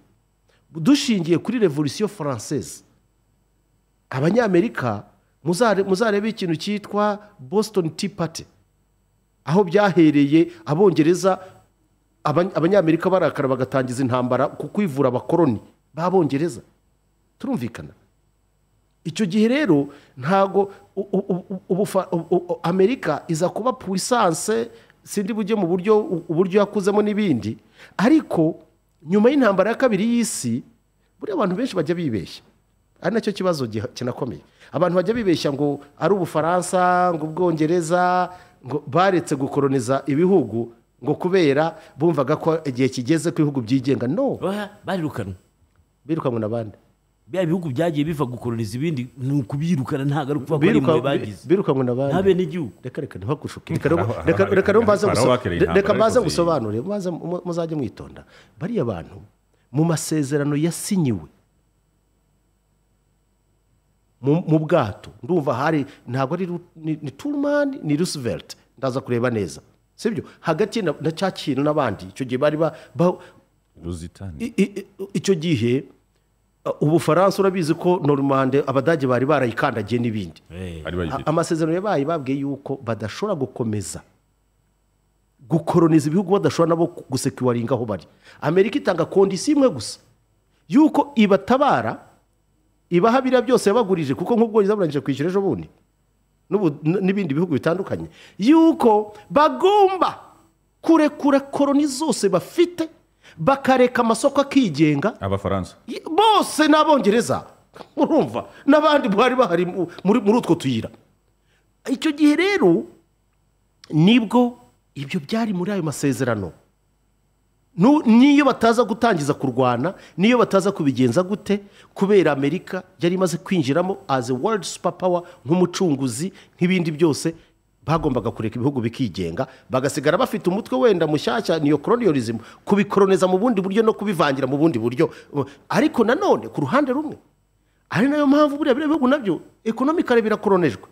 dushingiye kuri revolisiyo faransese abanyamerika muzarebe ikintu cyitwa boston tea party aho byahereye abongereza abanyamerika barakara bagatangiza intambara ku kwivura abakoroni b'abongereza turumvikana icyo gihe rero ntago amerika iza kuba puissance sindi bujye mu buryo uburyo yakuzemo n'ibindi ariko nyuma y'intambara ya kabiri y'isi buriya abantu benshi bajya bibeshya ari nacyo kibazo kinakomeye abantu bajya bibeshya ngo ari ubufaransa ngo ubwongereza ngo baretse gukoroniza ibihugu ngo kubera bumvaga ko igihe kigeze ku bihugu byigenga no barirukanwe birukanwe n'abandi bya bihugu byagiye biva gukoroniza ibindi ni ukubirukana ntabwo ari ukuvuga ko ari imwe bagize birukanwe n'abandi ntabe n'igihugu reka reka ntibagushuke reka reka mbaze gusobanure muzajye mwitonda bariya bantu mu masezerano yasinyiwe mu bwato ndumva hari ntabwo ari ni turumani ni rusiverite ndaza kureba neza sibyo hagati na cya kintu n'abandi icyo gihe bari icyo gihe ubufaransa urabizi ko normande abadage bari barayikandagiye n'ibindi eh. amasezerano yabaye babwiye yuko badashobora gukomeza gukoroniza ibihugu badashobora nabo gusekiwaringa aho bari amerika itanga kondisiyo imwe gusa yuko ibatabara ibaha biriya byose yabagurije kuko nk'ubwongereza burangije kwishyura ejo bundi n'ibindi bihugu bitandukanye yuko bagomba kurekura koroni zose bafite bakareka amasoko akigenga abafaransa bose n'abongereza murumva n'abandi bari bahari muri utwo tuyira icyo gihe rero nibwo ibyo byari muri ayo masezerano n'iyo bataza gutangiza kurwana n'iyo bataza kubigenza gute kubera amerika yari imaze kwinjiramo as a world super power nk'umucunguzi nk'ibindi byose bagombaga kureka ibihugu bikigenga bagasigara bafite umutwe wenda mushyashya niyo colonialism kubikoroniza mu bundi buryo no kubivangira mu bundi buryo ariko nanone ku ruhande rumwe ari nayo mpamvu buriya biriya bihugu nabyo ekonomikare birakoronejwe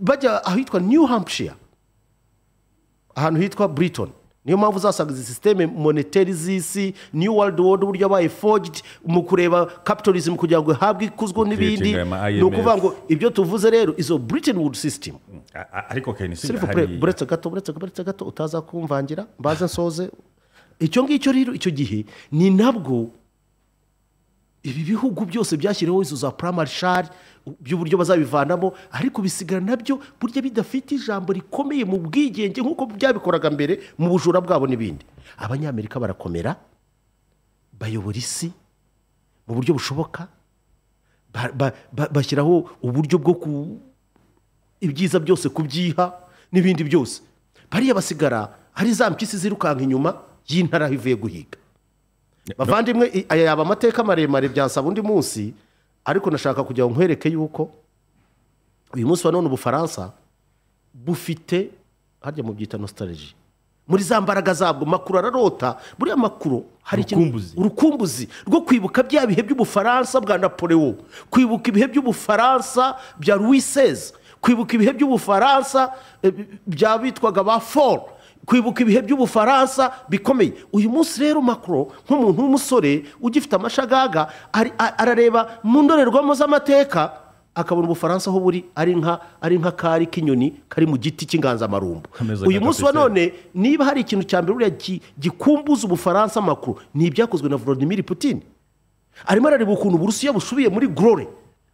bajya ahitwa new hampshire ahantu hitwa briton niyo mpamvu uzasanga izi sisiteme moneteri z'isi new world world uburyo yabaye forged mu kureba capitalism kugira ngo ihabwe ikuzwe n'ibindi eh, ni ukuvuga ngo ibyo tuvuze rero izo britain wood system mm. ariko buretse gato buretse gato utaza kumvangira mbaze nsoze icyo ngicyo rero icyo gihe ni nabwo ibi bihugu byose byashyiriweho izo za puramari shari by'uburyo bazabivanamo ariko bisigara nabyo burya bidafite ijambo rikomeye mu bwigenge nk'uko byabikoraga mbere mu bujura bwabo n'ibindi abanyamerika barakomera bayobora isi mu buryo bushoboka bashyiraho uburyo bwo ku ibyiza byose kubyiha n'ibindi byose bariya basigara hari za mpyisi zirukanka inyuma y'intara ivuye guhiga bavandimwe aya yaba amateka maremare byasaba undi munsi ariko nashaka kujya ngo nkwereke yuko uyu munsi wa none ubufaransa bufite harya mu byita nostalgie muri za mbaraga zabwo makuru ararota buriya makuru hari urukumbuzi rwo kwibuka bya bihe by'ubufaransa bwa napoleon kwibuka ibihe by'ubufaransa bya louis seize kwibuka ibihe by'ubufaransa eh, bya bitwaga ba foru kwibuka ibihe by'ubufaransa bikomeye uyu munsi rero makuro nk'umuntu w'umusore ugifite amashagaga arareba mu ndorerwamo z'amateka akabona ubufaransa aho buri ari nka ari nka kari k'inyoni kari mu giti cy'inganzamarumbo uyu munsi wa none niba hari ikintu cya mbere buriya gikumbuza ubufaransa makuru ni ibyakozwe na Vladimir Putin arimo arareba ukuntu uburusiya busubiye muri gorore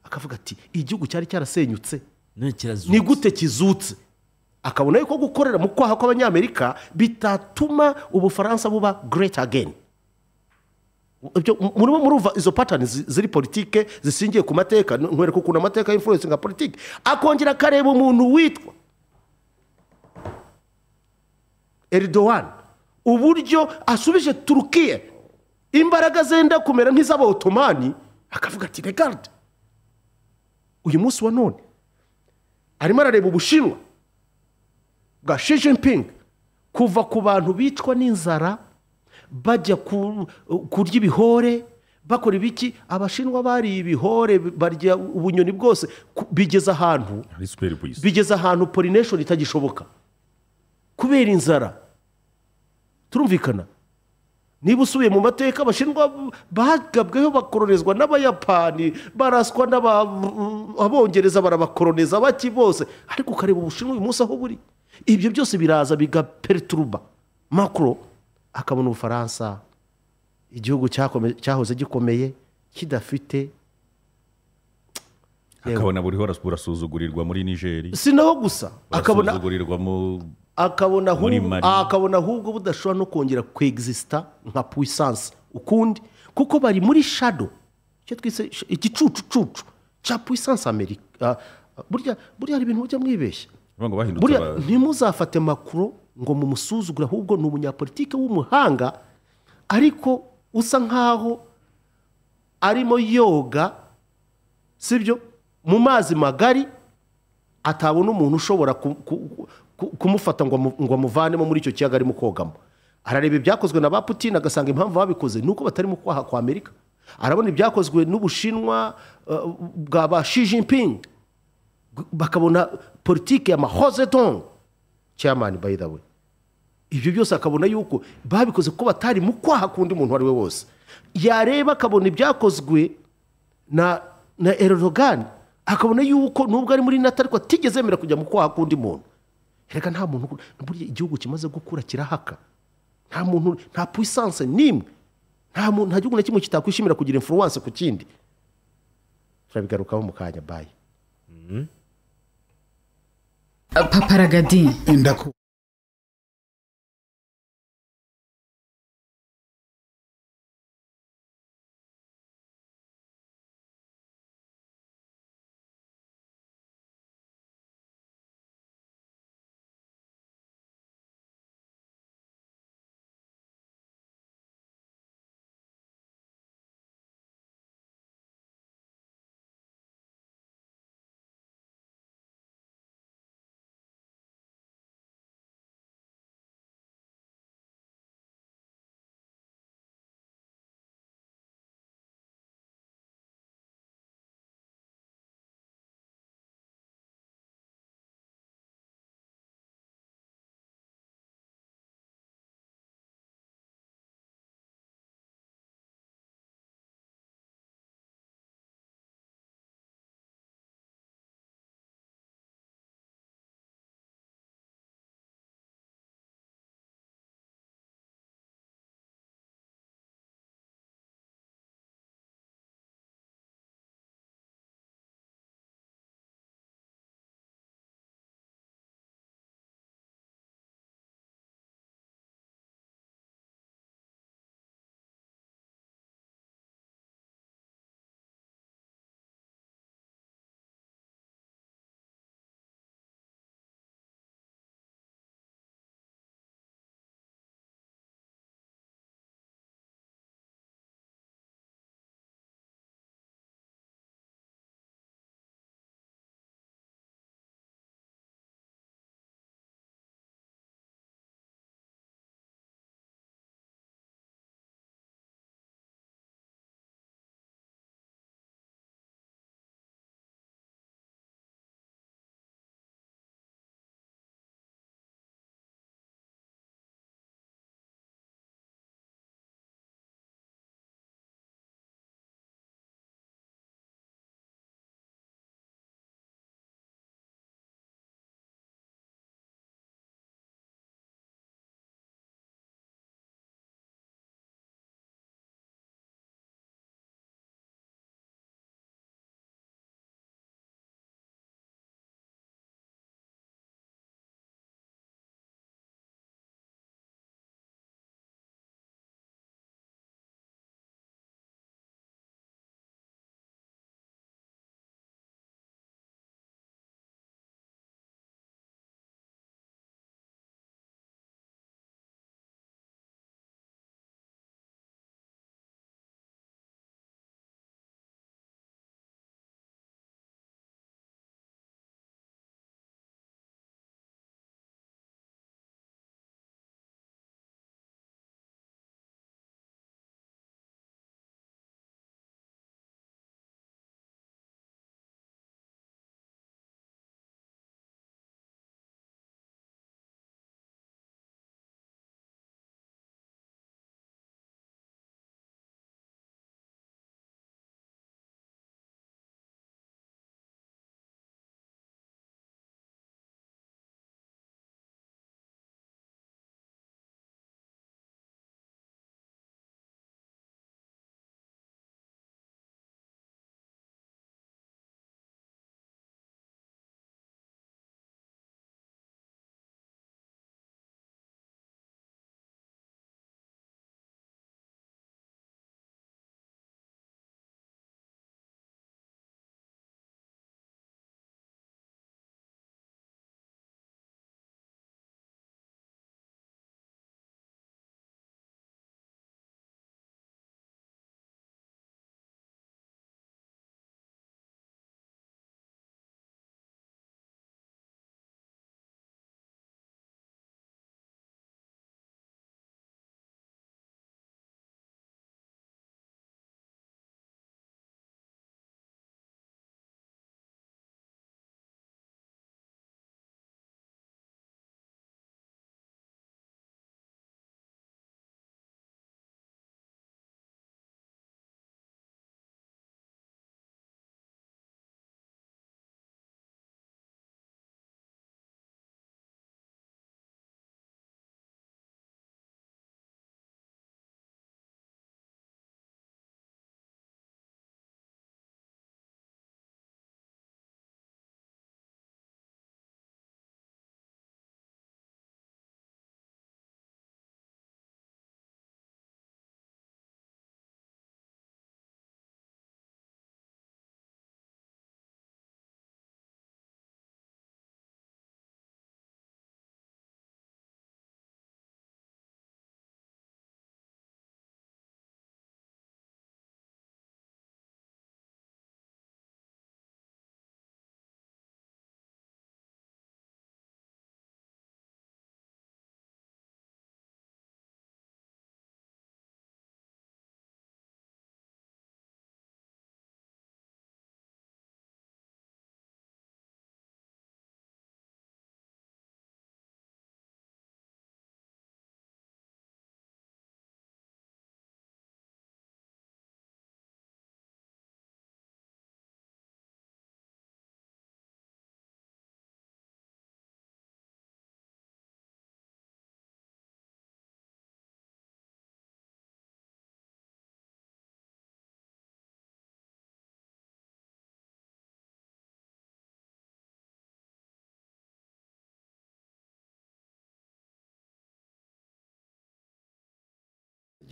akavuga ati igihugu cyari cyarasenyutse ni gute kizutse akabona yuko gukorera mu kwaha kw'abanyamerika bitatuma ubufaransa buba great again murimo muruva izo patani ziri politike zisingiye ku mateka nkwereka ukuntu amateka y'imfurusi nka politike akongera akareba umuntu witwa eridowan uburyo asubije turukiye imbaraga zenda kumera nk'iz'abotomani akavuga ati regarde uyu munsi wa none arimo arareba ubushinwa bwa shi kuva ku bantu bicwa n'inzara bajya kurya ibihore bakora ibiki abashinwa bari ibihore barya ubunyoni bwose bigeze ahantu bigeze ahantu polineshoni itagishoboka kubera inzara turumvikana niba usubiye mu mateka abashinwa bagabweho bakororezwa n'abayapani baraswa n'abongereza barabakoroniza bake bose ariko ukareba ubushinwa uyu munsi aho buri ibyo byose biraza bigaperituruba makuro akabona ubufaransa igihugu cyahoze gikomeye kidafite akabona buriho burasuzugurirwa muri nigeri si naho gusa akabona akabona ahubwo budashobora no kongera kwegisita nka puissance ukundi kuko bari muri shado icyo twise igicucucucu cya puwisansi amerika ah, burya hari ibintu mujya mwibeshya buriya ntimuzafate makuru ngo mumusuzugure ahubwo ni umunyapolitike w'umuhanga ariko usa nkaho arimo yoga sibyo mu mazi magari atabona umuntu ushobora kumufata ngo amuvanemo muri icyo kiyaga arimo kogamo arareba ibyakozwe na ba Putin agasanga impamvu babikoze ni uko batarimo kwaha kwa amerika arabona ibyakozwe n'ubushinwa eh, bwa ba Xi Jinping bakabona politiki ya mahozetongo cyamani bayidawe ibyo byose akabona yuko babikoze kuko batari mu kwaha k'undi muntu uwo ari we wose yareba akabona ibyakozwe na na erorogani akabona yuko nubwo ari muri natali ko atigeze yemera kujya mu kwaha k'undi muntu reka nta muntu burya igihugu kimaze gukura kirahaka nta muntu nta puissance n'imwe nta muntu nta gihugu na kimwe kitakwishimira kugira influence ku kindi turabigarukaho mu kanya bayi mm-hmm. papa ragadi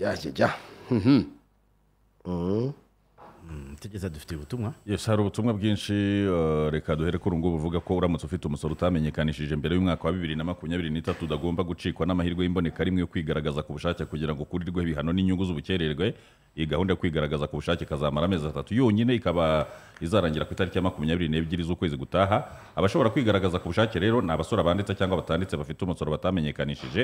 jya jya tugeze dufite ubutumwa hari ubutumwa bwinshi reka duhere ko ngubu uvuga ko uramutse ufite umusoro utamenyekanishije mbere y'umwaka wa bibiri na makumyabiri n'itatu udagomba gucikwa n'amahirwe y'imbonekamwe rimwe yo kwigaragaza ku bushake kugira ngo ukurirwe ibihano n'inyungu z'ubukererwe iyi gahunda yo kwigaragaza ku bushake ikazamara amezi atatu yonyine ikaba izarangira ku itariki ya makumyabiri n'ebyiri z'ukwezi gutaha abashobora kwigaragaza ku bushake rero ni abasora banditse cyangwa batanditse bafite umusoro batamenyekanishije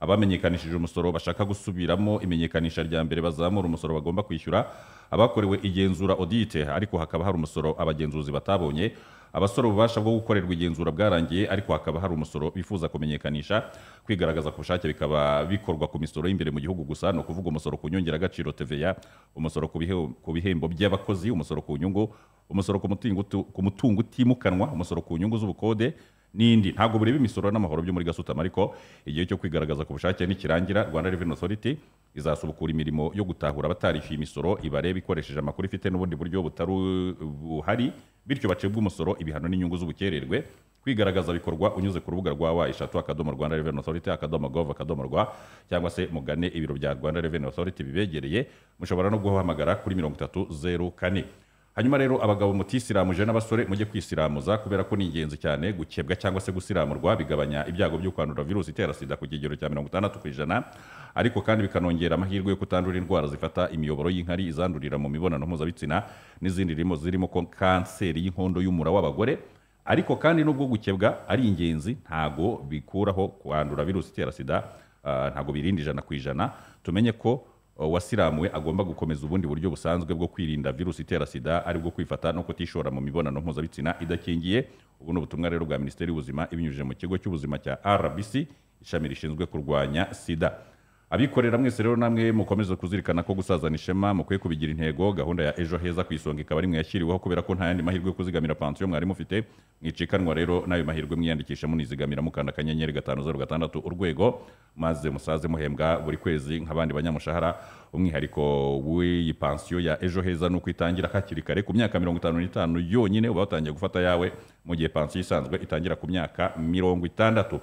abamenyekanishije umusoro bashaka gusubiramo imenyekanisha rya mbere bazamura umusoro bagomba kwishyura abakorewe igenzura odite ariko hakaba hari umusoro abagenzuzi batabonye abasora ububasha bwo gukorerwa igenzura bwarangiye ariko hakaba hari umusoro bifuza kumenyekanisha kwigaragaza ku bushake bikaba bikorwa ku misoro y'imbere mu gihugu gusa ni ukuvuga umusoro ku nyongeragaciro tva umusoro ku bihembo by'abakozi umusoro ku nyungu umusoro ku mutungo utimukanwa umusoro ku nyungu z'ubukode n'indi ntabwo bureba imisoro n'amahoro byo muri gasutamo ariko igihe cyo kwigaragaza ku bushake nikirangira rwanda revenue authority izasubukura imirimo yo gutahura abatarishyuye imisoro ibareba ikoresheje amakuru ifite n'ubundi buryo butari buhari bityo bacibwa umusoro ibihano n'inyungu z'ubukererwe kwigaragaza bikorwa unyuze ku rubuga rwa wa eshatu akadomo rwanda revenue authority akadomo gov akadomo rwa cyangwa se mugane ibiro bya rwanda revenue authority bibegereye mushobora no guhamagara kuri mirongo itatu zeru kane hanyuma rero abagabo mutisiramuje n'abasore mujye kwisiramuza kubera ko ni ingenzi cyane gukebwa cyangwa se gusiramurwa bigabanya ibyago byo kwandura virusi itera sida ku kigero cya mirongo itandatu ku ijana ariko kandi bikanongera amahirwe yo kutandura indwara zifata imiyoboro y'inkari izandurira mu mibonano mpuzabitsina n'izindi zirimo kanseri y'inkondo y'umura w'abagore ariko kandi nubwo gukebwa ari ingenzi ntago bikuraho kwandura virusi itera sida ah, ntago birinda ijana ku ijana tumenye ko wasiramuwe agomba gukomeza ubundi buryo busanzwe bwo kwirinda virusi itera sida ari bwo kwifata no kutishora mu mibonano mpuzabitsina idakingiye ubu ni ubutumwa rero bwa minisiteri y'ubuzima ibinyujije mu kigo cy'ubuzima cya rbc ishami rishinzwe kurwanya sida abikorera mwese rero namwe mukomeze kuzirikana ko gusazana ishema mukwiye kubigira intego gahunda ya ejo heza ku isonga ikaba ari mwe yashyiriweho kubera ko nta yandi mahirwe yo kuzigamira pansiyo mwari mufite mwicikanwa rero n'ayo mahirwe mwiyandikisha munizigamira mukanda akanyenyeri gatanu zeru gatandatu urwego maze musaze muhembwa buri kwezi nk'abandi banyamushahara umwihariko w'iyi pansiyo ya ejo heza ni ukwitangira hakiri kare ku myaka mirongo itanu n'itanu yonyine uba watangiye gufata yawe mu gihe pansiyo isanzwe itangira ku myaka mirongo itandatu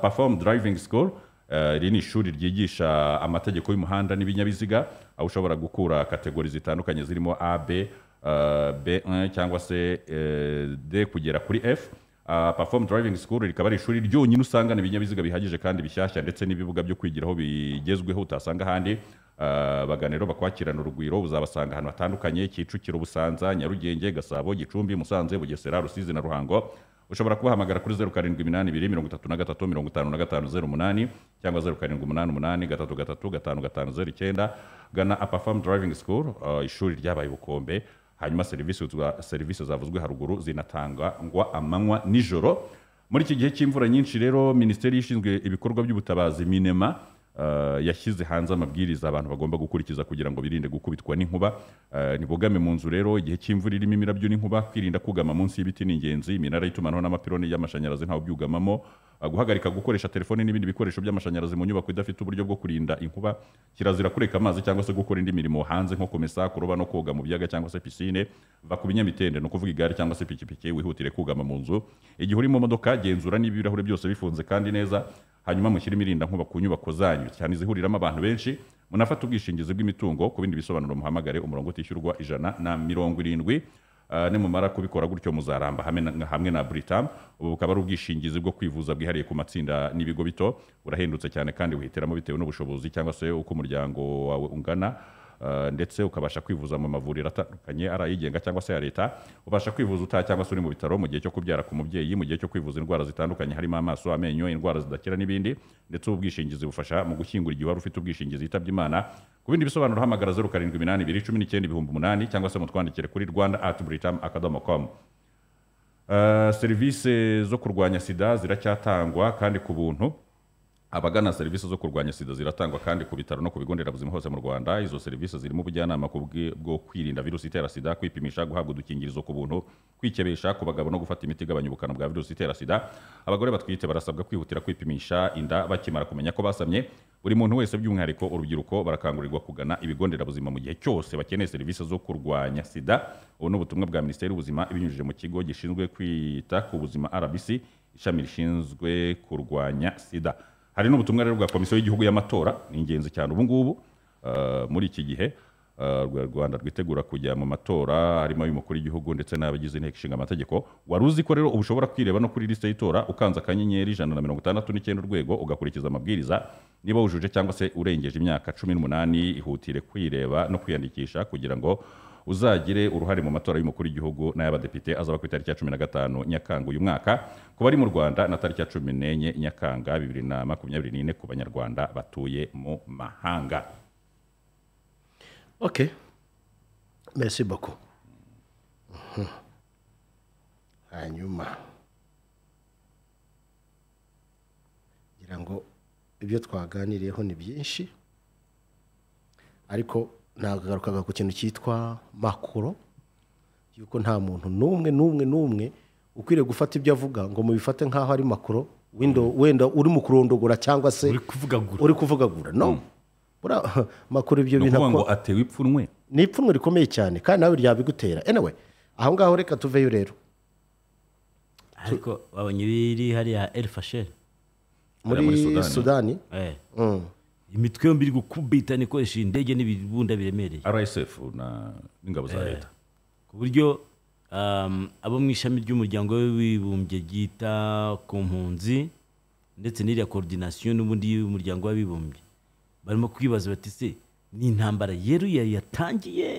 perform dirayivingi school Eh, iri ni ishuri ryigisha amategeko y'umuhanda n'ibinyabiziga aho ushobora gukura kategori zitandukanye zirimo a b eh, b cyangwa se eh, d kugera kuri f perform driving school rikaba ari ishuri ryonyine usangana ibinyabiziga bihagije kandi bishyashya ndetse n'ibibuga byo kwigiraho bigezweho utasanga ahandi baganiro bakwakirana urugwiro uzabasanga ahantu hatandukanye kicukiro busanza nyarugenge gasabo gicumbi musanze bugesera rusizi na ruhango ushobora kubahamagara kuri zeru karindwi iminani ibiri mirongo itatu na gatatu mirongo itanu na gatanu zeru umunani cyangwa zeru karindwi umunani umunani gatatu gatatu gatanu gatanu zeru icyenda gana apafamu driving sikuru uh, ishuri ryabaye ubukombe hanyuma serivisi serivisi zavuzwe haruguru zinatangwa amanywa nijoro muri iki gihe cy'imvura nyinshi rero minisiteri ishinzwe ibikorwa by'ubutabazi minema Eh, yashyize hanze amabwiriza abantu bagomba gukurikiza kugira ngo birinde gukubitwa n'inkuba eh, ntibogame mu nzu rero igihe cy'imvura irimo imirabyo n'inkuba kwirinda kugama munsi y'ibiti ni ingenzi iminara y'itumanaho n'amapironi y'amashanyarazi ntawe ubyugamamo guhagarika gukoresha telefoni n'ibindi bikoresho by'amashanyarazi mu nyubako idafite uburyo bwo kurinda inkuba kirazira kureka amazi cyangwa se gukora indi mirimo hanze nko kumesa kuroba no koga mu biyaga cyangwa se pisine va ku binyamitende no kuvuga igare cyangwa se pikipiki wihutire kugama mu nzu igihe uri mu modoka genzura niba ibirahuri byose bifunze kandi neza hanyuma mushyire imirinda nkuba ku nyubako zanyu cyane izihuriramo abantu benshi munafata ubwishingizi bw'imitungo ku bindi bisobanuro muhamagare umurongo utishyurwa ijana na mirongo irindwi Eh, nimumara kubikora gutyo muzaramba hamwe na britam ubu bukaba ari ubwishingizi bwo kwivuza bwihariye ku matsinda n'ibigo bito urahendutse cyane kandi wihitiramo bitewe n'ubushobozi cyangwa se uko umuryango wawe ungana eh, ndetse ukabasha kwivuza mu mavuriro atandukanye ari ayigenga cyangwa se ya leta ubasha kwivuza utaha cyangwa se uri mu bitaro mu gihe cyo kubyara ku mubyeyi mu gihe cyo kwivuza indwara zitandukanye harimo amaso amenyo indwara zidakira n'ibindi ndetse ubu bwishingizi bufasha mu gushyingura igihe wari ufite ubwishingizi yitabye imana ku bindi bisobanuro hamagara zeru karindwi iminani ibiri cumi n'icyenda ibihumbi umunani cyangwa se mutwandikire kuri rwanda ati buritamu akadomo komu eh, serivisi zo kurwanya sida ziracyatangwa kandi ku buntu abagana serivisi zo kurwanya sida ziratangwa kandi ku bitaro no ku bigo nderabuzima hose mu rwanda izo serivisi zirimo ubujyanama bwo kwirinda virusi itera sida kwipimisha guhabwa udukingirizo ku buntu kwikebesha ku bagabo no gufata imiti igabanya ubukana bwa virusi itera sida abagore batwite barasabwa kwihutira kwipimisha inda bakimara kumenya ko basamye buri muntu wese by'umwihariko urubyiruko barakangurirwa kugana ibigo nderabuzima mu gihe cyose bakeneye serivisi zo kurwanya sida ubu ni ubutumwa bwa minisiteri y'ubuzima ibinyujije mu kigo gishinzwe kwita ku buzima rbc ishami rishinzwe kurwanya sida hari n'ubutumwa rero bwa komisiyo y'igihugu y'amatora ni ingenzi cyane ubu ngubu uh, muri iki gihe uh, rwanda rwitegura kujya mu matora harimo ay'umukuru w'igihugu ndetse n'abagize inteko ishinga amategeko wari uzi ko rero uba ushobora kwireba no kuri lisite y'itora ukanze akanyenyeri ijana na mirongo itandatu n'icyenda urwego ugakurikiza amabwiriza niba wujuje cyangwa se urengeje imyaka cumi n'umunani ihutire kwireba no kwiyandikisha kugira ngo uzagire uruhare mu matora y'umukuru w'igihugu n'ay'abadepite azaba ku itariki ya cumi na gatanu nyakanga uyu mwaka ku bari mu rwanda na tariki ya cumi n'enye nyakanga bibiri na makumyabiri n'ine ku banyarwanda batuye mu mahanga ok merci beaucoup mhm. hanyuma ngira ngo ibyo twaganiriyeho ni byinshi ariko nagarukaga ku kintu cyitwa makoro yuko nta muntu n'umwe n'umwe n'umwe ukwiriye gufata ibyo avuga ngo mubifate nk'aho ari makoro wenda uri mu kurondogora cyangwa se uri kuvugagura no mm. makuru ibyo bintu ngo atewe ipfunwe ni ipfunwe rikomeye cyane kandi nawe ryabigutera enewe aho ngaho reka tuveyo rero ariko babonye ibiri hariya elifasheri muri sudani eh. mm. imitwe yombi iri gukubitana ikoresha indege n'ibibunda biremereye rsf n'ingabo za eh, leta ku buryo um, abo mu ishami ry'umuryango w'abibumbye ryita ku mpunzi ndetse n'iriya koordination n'ubundi y'umuryango w'abibumbye barimo kwibaza bati se ni intambara yeruye yatangiye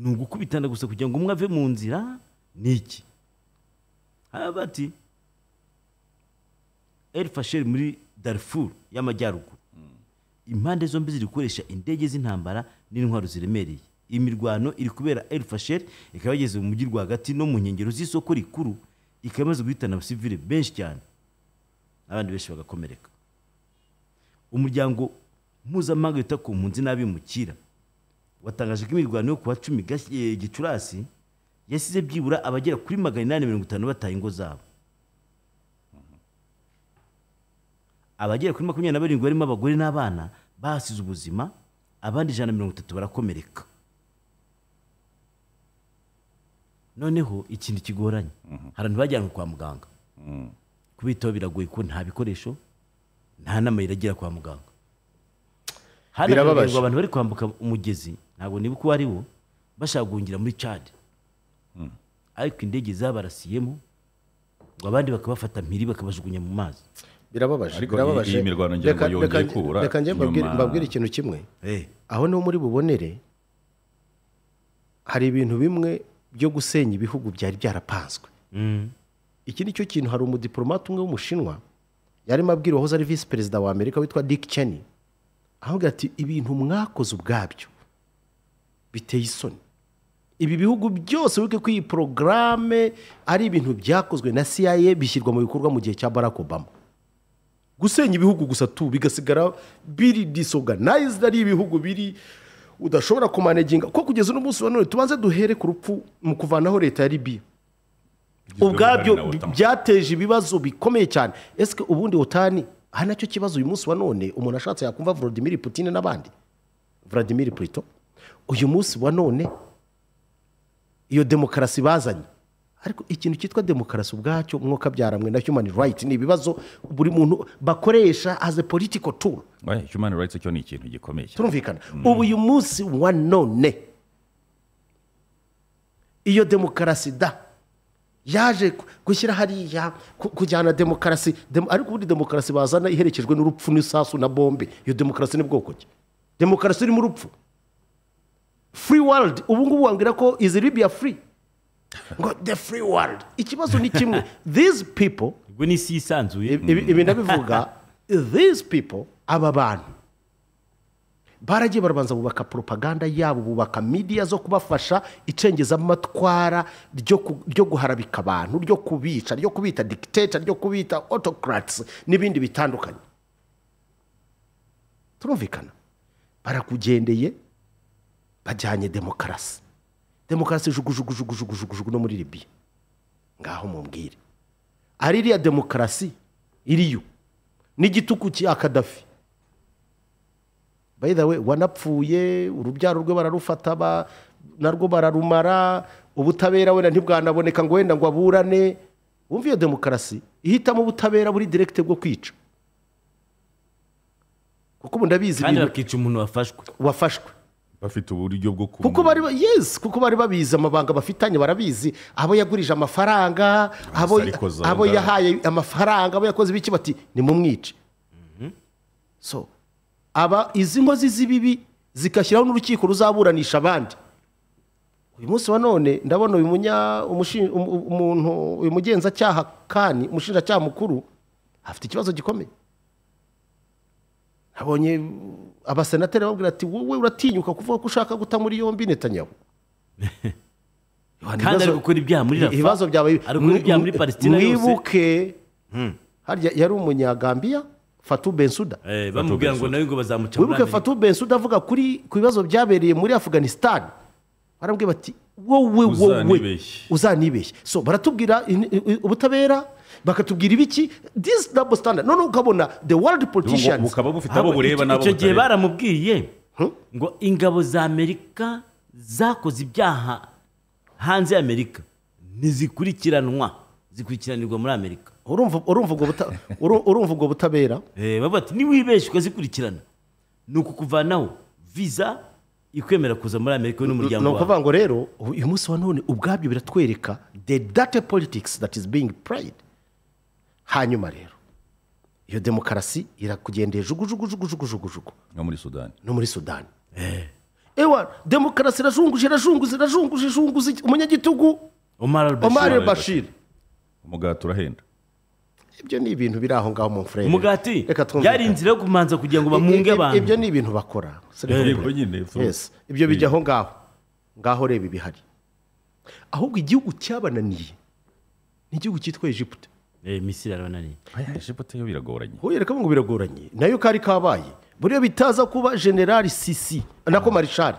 ni ugukubitana gusa kugira ngo umwe ave mu nzira ni iki haba bati eri muri darifuru y'amajyaruguru impande zombi ziri gukoresha indege z'intambara n'intwaro ziremereye imirwano iri kubera el ikaba yageze mu mujyi rwagati no mu nkengero z'isoko rikuru ikaba imaze guhitana abasivile benshi cyane abandi benshi bagakomereka umuryango mpuzamahanga wita ku mpunzi n'abimukira watangaje ko imirwano yo ku wa cumi eh, gicurasi yasize byibura abagera kuri magana inani mirongo itanu bataye ingo zabo abagera kuri makumyabiri na barindwi barimo abagore n'abana bahasize ubuzima abandi ijana na mirongo itatu barakomereka noneho ikintu kigoranye mhm. hari abantu bajyanwe kwa muganga mhm. kubitaho biragoye ko nta bikoresho nta nama iragira kwa muganga hanagaragazwa abantu bari kwambuka umugezi ntabwo niba uko ari wo bashaka guhungira muri cadi mhm. ariko indege zabarasiyemo ngo abandi bakabafata mpiri bakabajugunya mu mazi birababaje birababaje iyi mirwano ngira yongeye kubura reka njye mbabwire ikintu kimwe eh. aho niho muri bubonere hari ibintu bimwe byo gusenya ibihugu byari byarapanzwe mm. iki ni cyo kintu hari umudipolomate umwe w'umushinwa yarimo abwira uwahoze ari visi perezida wa amerika witwa dick cheney avuga ati ibintu mwakoze ubwabyo biteye isoni ibi bihugu byose wibuke ko iyi porogaramu ari ibintu byakozwe na cia bishyirwa mu bikorwa mu gihe cya barack obama gusenya ibihugu gusa tu bigasigara biri disorganized ari ibihugu biri udashobora kumaneginga ko kugeza uno munsi wa none tubanze duhere ku rupfu mu kuvanaho leta ya libiya ubwabyo byateje ibibazo bikomeye cyane ese ubundi utani aha nacyo kibazo uyu munsi wa none umuntu ashatse yakumva Vladimir Putin n'abandi Vladimir Putin uyu munsi wa none iyo demokarasi bazanye ariko ikintu cyitwa demokarasi ubwacyo umwuka byaramwe na human rights ni ibibazo buri muntu bakoresha as a political tool human rights cyo ni ikintu gikomeye turumvikana hmm. ubu uyu munsi wa none iyo demokarasi da yaje gushyira hariya kujyana demokarasi ariko ubundi demokarasi bazana iherekejwe n'urupfu n'isasu na bombe iyo demokarasi ni bwoko ki demokarasi irimo urupfu free world ubu ngubu wambwira ko izi libya free ngo the free world ikibazo ni kimwe these people ubwo ni isi yisanzuye ibi ndabivuga these people aba bantu baragiye barabanza bubaka propaganda yabo bubaka midiya zo kubafasha icengezamatwara ryo guharabika abantu ryo kubica ryo kubita dikiteta ryo kubita autocrats n'ibindi bitandukanye turumvikana barakugendeye bajyanye demokarasi demokarasi jugujugujugujugujugu no muri libiya ngaho mumbwire ari iriya demokarasi iriyo n'igituku cya kadafi by the way wanapfuye urubyaro rwe bararufata narwo bararumara ubutabera wenda ntibwanaboneka ngo wenda ngo aburane wumva iyo demokarasi ihitamo ubutabera buri direkite bwo kwica kuko ubu ndabizi kandi bakica umuntu wafashwe wafashwe bafite uburyo bwo kubona kuko bari yes kuko bari babizi amabanga bafitanye barabizi abo yagurije amafaranga abo abo yahaye amafaranga abo yakoze ibiki bati ni mu mwice mhm. so aba izi nkozi z'ibibi zigashyiraho n'urukiko ruzaburanisha abandi uyu munsi wa none ndabona uyu munya umuntu uyu mugenzacyaha kani umushinjacyaha mukuru afite ikibazo gikomeye nabonye abasenateri bamubwira ati wowe uratinyuka kuvuga ko ushaka guta muri yombi netanyahu kandi ari gukora ibyaha muri rafa ibibazo byawe muri palestina yose mwibuke hmm. harya yari umunyagambiya fatu bensuda eh, bamubwira ngo nawe ngo bazamuca mwibuke fatu bensuda avuga kuri ku bibazo byabereye muri afganisitani barambwira bati wowe wowe uzanibeshye so baratubwira ubutabera bakatubwira ibiki disi dabo sitandadi noneho ukabona de world politishiyanizi bukaba bufite abo bureba n'abo butareba icyo gihe baramubwiye ngo ingabo za amerika zakoze ibyaha hanze y'amerika ntizikurikiranwa zikurikiranirwa muri amerika urumva ubwo butabera eh, bati niwibeshye ukazikurikirana ni ukukuvanaho viza ikwemera kuza muri amerika n'umuryango wawe ni ukuvuga ngo rero uyu munsi wa none ubwabyo biratwereka the data politics that is being prayed hanyuma rero iyo demokarasi irakugendeye jugujugujugujugujugu no muri sudani no muri sudani eh. ewa demokarasi irajunguje irajunguje irajunguje ijunguje umunyagitugu omar bashir umugati urahenda ibyo ni ibintu biri aho ngaho mu mfurere umugati yari inzira yo kumanza kugira ngo bamunge abantu ibyo ni ibintu bakora eh, ibyo bijya aho ngaho ngaho reba ibihari ahubwo igihugu cyabananiye ni igihugu cyitwa egiputa misiri arabananiye aya ejibuti yo biragoranye wereka ngo biragoranye nayo kari kabaye buriya bitaza kuba generali sisi nako marishari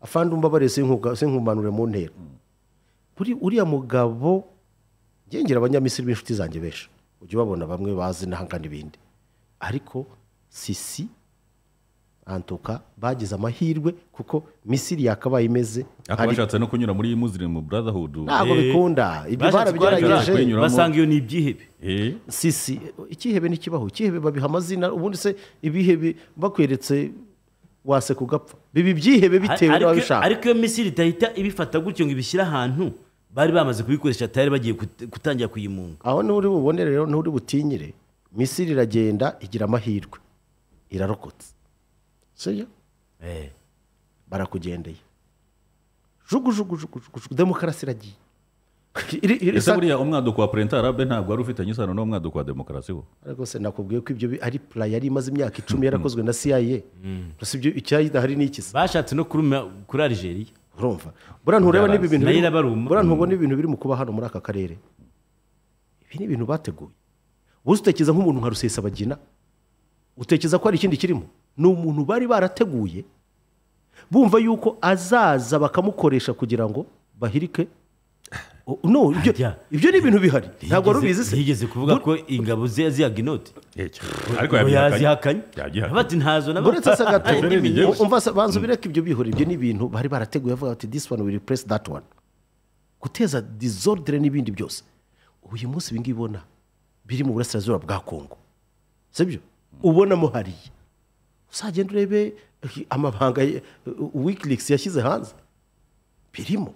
afande umbabare sinkumanure mu ntera uriya mugabo ngengera abanyamisiri b'inshuti zanjye benshi ujye ubabona bamwe bazi ibindi ariko sisi antuka bagize amahirwe kuko misiri yakabaye imeze akabashatse no kunyura muri muslim brotherhood ntabwo eh, bikunda ibyo barabigerageje basanga iyo ni ibyihebe eh. sisi ikihebe n'ikibaho ikihebe babiha amazina ubundi se ibihebe bakweretse wase kugapfa biba ibyihebe bitewe n'ababishaka ariko iyo misiri itahita ibifata gutyo ngo ibishyire ahantu bari bamaze kubikoresha atari bagiye gutangira kuyimunga aho nturi bubone rero nturi butinyire misiri iragenda igira amahirwe irarokotse sibyo eh. barakugendeye jugujugujugujugu demokarasi iragiye ese buriya umwaduko wa perezida arabe ntabwo wari ufitanye isano n'umwaduko wa demokarasi we rwose nakubwiye ko ibyo ari pura yari imaze imyaka icumi yarakozwe mm. na siyaye gusa mm. ibyo icyayidahari ni ikisi bashatse no kuri arigeriya urumva buriya ntureba n'ibi bintu buriya ntubona mm. ibintu biri mu kuba hano muri aka karere ibi ni ibintu bateguye uzi utekereza nk'umuntu nka rusesabagina utekereza ko hari ikindi kirimo ni umuntu bari barateguye bumva yuko azaza bakamukoresha kugira ngo bahirike ibyo ni ibintu bihari ntabwo wari ubizi se yigeze kuvuga ko ingabo ze ziyaga inoti yazihakanye bati ntazo nabo uretse se gato banza ubireke ibyo bihora ibyo ni ibintu bari barateguye avuga bati this one will replace that one guteza disordre n'ibindi byose uyu munsi ibi ngibi ubona biri mu burasirazuba bwa kongo si byo ubona muhariye uzagenda urebe eh, amabanga eh, wikirikisi yashyize hanze birimo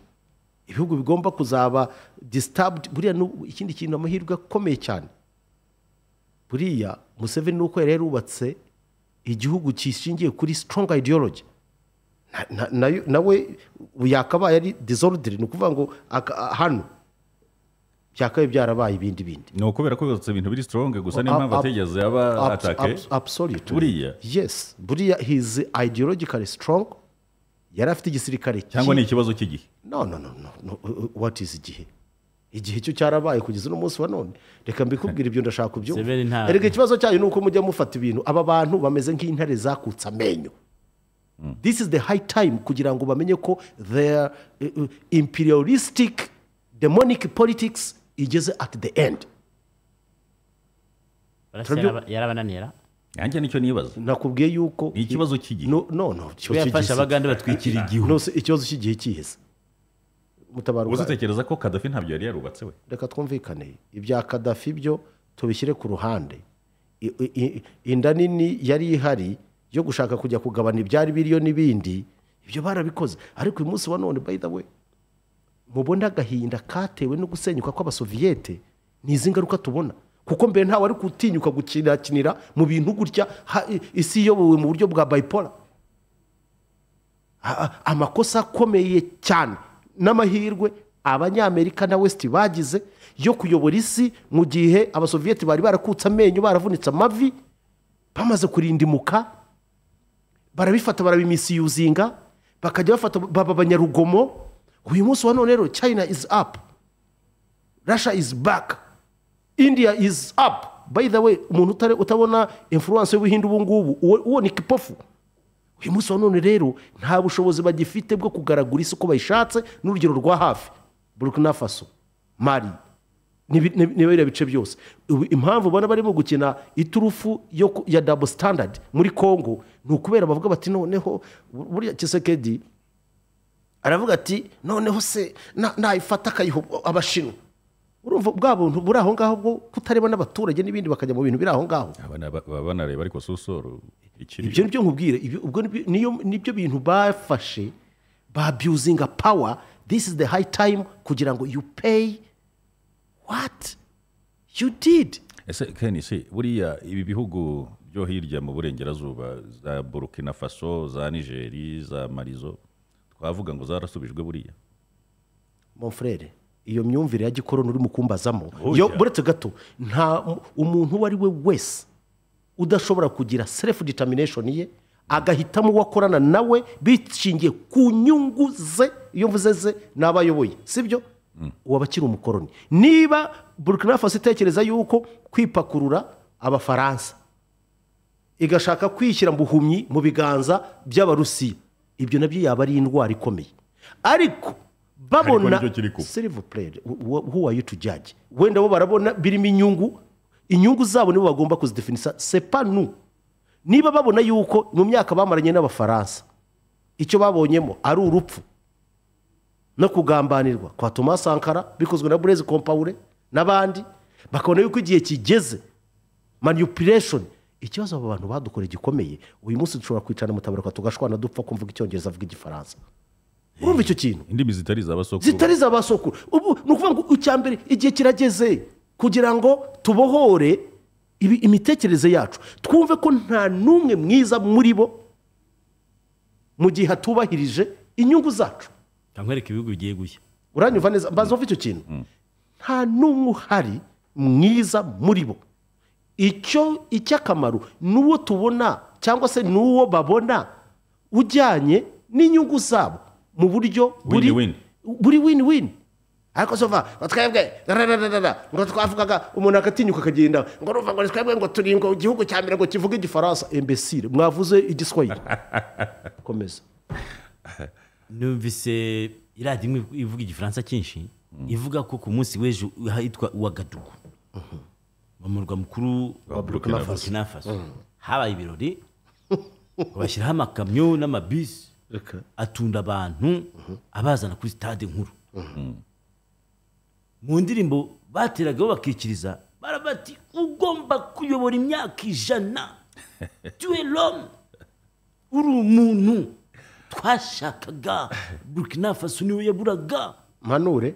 ibihugu bigomba kuzaba disitabudi buriya ikindi kintu amahirwe akomeye cyane buriya museveni nuko yari yarubatse igihugu kishingiye kuri sitoronga ideologi nawe yakabaye ari dizorudiri ni ukuvuga ngo hano byakabaye byarabaye ibindi bindi ni ukubera ko yubatse ibintu biri sitoronge gusa niyo mpamvu atigeze yaba atake buriya yesi buriya hizi ideologically sitoronge yari afite igisirikare cyangwa ni ikibazo cy'igihe no no no no wati izi igihe igihe cyo cyarabaye kugeza uno munsi wa none reka mbikubwire ibyo ndashaka kubyumva reka ikibazo cyayo ni uko mujya mufata ibintu aba bantu bameze nk'intare zakutse amenyo hmm. this is the high time kugira ngo bamenye ko their uh, uh, imperialistic demonic politics igeze at the end yarabananira yanjye nicyo nibaza nakubwiye yuko ni ikibazo cy'igihe no no yafashe abagande batwikira igihu ikibazo cy'igihe cyihise mutabaruka ko kadafi ntabyo yari yarubatse we reka twumvikane ibya kadafi byo tubishyire ku ruhande inda nini yari ihari yo gushaka kujya kugabana ibyari biriyo n'ibindi ibyo barabikoze ariko uyu munsi wa none by the mubona agahinda katewe no gusenyuka kw'abasoviyete ni izi ngaruka tubona kuko mbere ntawe ari gutinyuka gukinakinira mu bintu gutya isi iyobowe mu buryo bwa bayipora amakosa akomeye cyane n'amahirwe abanyamerika na wesiti bagize yo kuyobora isi mu gihe abasoviyeti bari barakutse amenyo baravunitse amavi bamaze kurindimuka barabifata barabimisi bakajya bafata baba abanyarugomo uyu munsi wa none rero china is up russia is back india is up by the way umuntu utabona influence y'ubuhinde ubu ngubu uwo ni kipofu uyu munsi wa none rero nta bushobozi bagifite bwo kugaragura isi uko bayishatse n'urugero rwa hafi burkina faso mari n'ibindi bice byose impamvu ubona barimo gukina iturufu ya dabo standard muri congo ni ukubera bavuga bati noneho buriya kisekedi aravuga ati noneho se nayifata akayiha abashinwa urumva bwa buntu buri aho ngaho bwo kutareba n'abaturage n'ibindi bakajya mu bintu biri aho ngaho baba banareba ariko susoro ibyo nibyo nkubwira ubwo nibyo bintu bafashe babyuzinga pawa this is the high time kugira ngo you pay what you did ese keni se buriya ibi bihugu byo hirya mu burengerazuba za burukina faso za nigeri za marizo twavuga ngo zarasubijwe buriya mofurere iyo myumvire ya gikoroni uri mu kumbazamo buretse gato nta umuntu uwo ari we wese udashobora kugira serefu ditamineshoni ye agahitamo uwo akorana nawe bishingiye ku nyungu ze iyo mvuze ze nabayoboye ayoboye sibyo mm. uwo akiri umukoroni niba burikina faso yuko kwipakurura abafaransa igashaka kwishyira mu buhumyi mu biganza by'abarusiya ibyo nabyo yaba ari indwara ikomeye ariko babona are you to judge wenda bo barabona birimo inyungu inyungu zabo nibo bagomba kuzidefinisa nu niba babona yuko mu myaka bamaranye n'abafaransa icyo babonyemo ari urupfu no kugambanirwa kwa Thomas Sankara bikozwe na burezi kompawure n'abandi bakabona yuko igihe kigeze manipulation ikibazo aba bantu badukore gikomeye uyu munsi dushobora kwicara mutabaruka tugashwana dupfa kumvuga icyongereza avuga igifaransa urumva eh, icyo kintu indimi zitari iz'abasokuru zitari iz'abasokuru ubu ni ukuvuga ngo icya mbere igihe kirageze kugira ngo tubohore imitekerereze yacu twumve ko nta n'umwe mwiza muri bo mu gihe hatubahirije inyungu zacu nkwereka ibihugu bigiye gushya uranyumva neza mbaza icyo kintu mm. nta n'umwe uhari mwiza muri bo icyo icy'akamaro n’uwo tubona cyangwa se n’uwo babona ujyanye n'inyungu zabo mu buryo buri buri wini wini ariko sova ngo twebwe ngo twavugaga umuntu akatinyuka akagenda ngo urumva ngo twebwe ngo turi ngo igihugu cya mbere ngo kivuge igifaransa embesire mwavuze igiswahili komeza numvise iradiyo ivuga igifaransa cyinshi mm. ivuga ko ku munsi w'ejo hitwa uwagadugu mhm. mu murwa mukuru wa burkina faso mm. habaye ibirori bashyiraho amakamyo n'amabisi atunda abantu mm-hmm. abazana kuri sitade nkuru mm-hmm. mm. mu ndirimbo bateragaho bakikiriza barabati ugomba kuyobora imyaka ijana tuweromu uri umuntu twashakaga burkina faso niwe yaburaga manure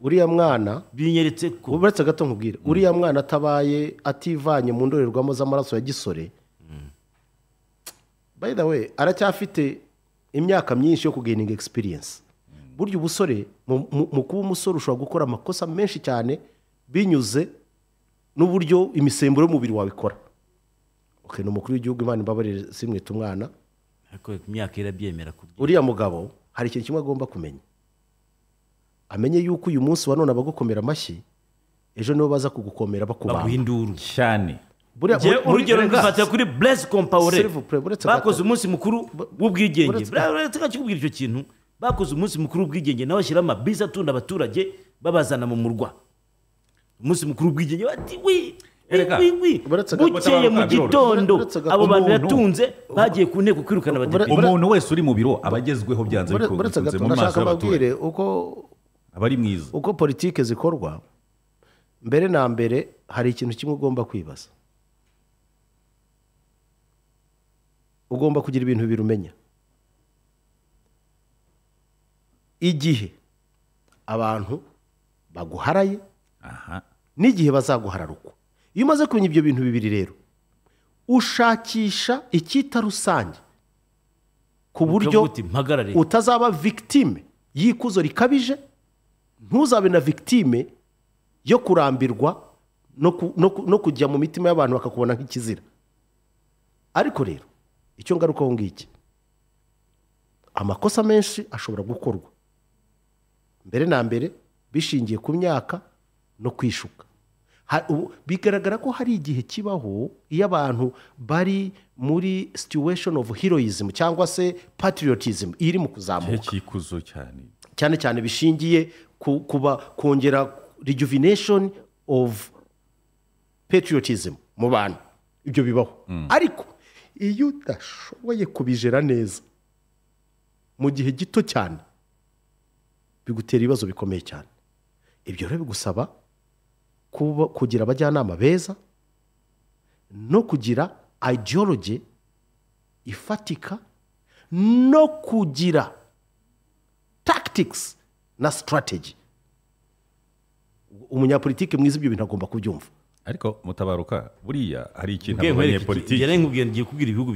uriya mwana binyeretse ko uretse gato nkubwire uriya mwana atabaye ativanye mu ndorerwamo z'amaraso ya gisore mm. by the way aracyafite imyaka myinshi yo kugeninga experience burya ubusore mu kuba umusore ushobora gukora amakosa menshi cyane binyuze n'uburyo imisemburo y'umubiri wabikora ikora ni umukuru w'igihugu imana imbabarire simwita umwana imyaka uriya mugabo hari ikintu kimwe agomba kumenya amenye yuko uyu munsi wa none abagukomera amashyi ejo nibo baza kugukomera bakubamba cyane urugero rwifata kuri burezi kompawure bakoze umunsi mukuru w'ubwigenge kikubwira icyo kintu bakoze umunsi mukuru w'ubwigenge nawe bashyiraho amabisi atunda abaturage babazana mu murwa umunsi mukuru w'ubwigenge bati wi bukeye mu gitondo abo bantu yatunze bagiye ku nteko kwirukana abadepite umuntu wese uri mu biro aba agezweho byanze bikunze mu maso y'abaturage aba ari mwiza uko politiki zikorwa mbere na mbere hari ikintu kimwe ugomba kwibaza ugomba kugira ibintu birumenya igihe abantu baguharaye n'igihe bazaguhararukwa iyo umaze kumenya ibyo bintu bibiri rero ushakisha icyita rusange ku buryo utazaba victime y'ikuzo rikabije ntuzabe na victime yo kurambirwa no kujya mu mitima y'abantu bakakubona nk'ikizira ariko rero icyo ngarukaho ngiki amakosa menshi ashobora gukorwa mbere na mbere bishingiye ku myaka no kwishuka bigaragara ko hari igihe kibaho iyo abantu bari muri situation of heroism cyangwa se patriotism iri mu kuzamuka cyane cyane bishingiye kuba kongera rejuvenation of patriotism mu bantu ibyo bibaho hmm. ariko iyo udashoboye kubijera neza mu gihe gito cyane bigutera ibibazo bikomeye cyane ibyo rero bigusaba kugira abajyanama beza no kugira ideology ifatika no kugira tactics na sitarateji umunyapolitike mwiza ibyo bintu agomba kubyumva ariko mutabaruka buriya hari ikintu aba banyepolitiki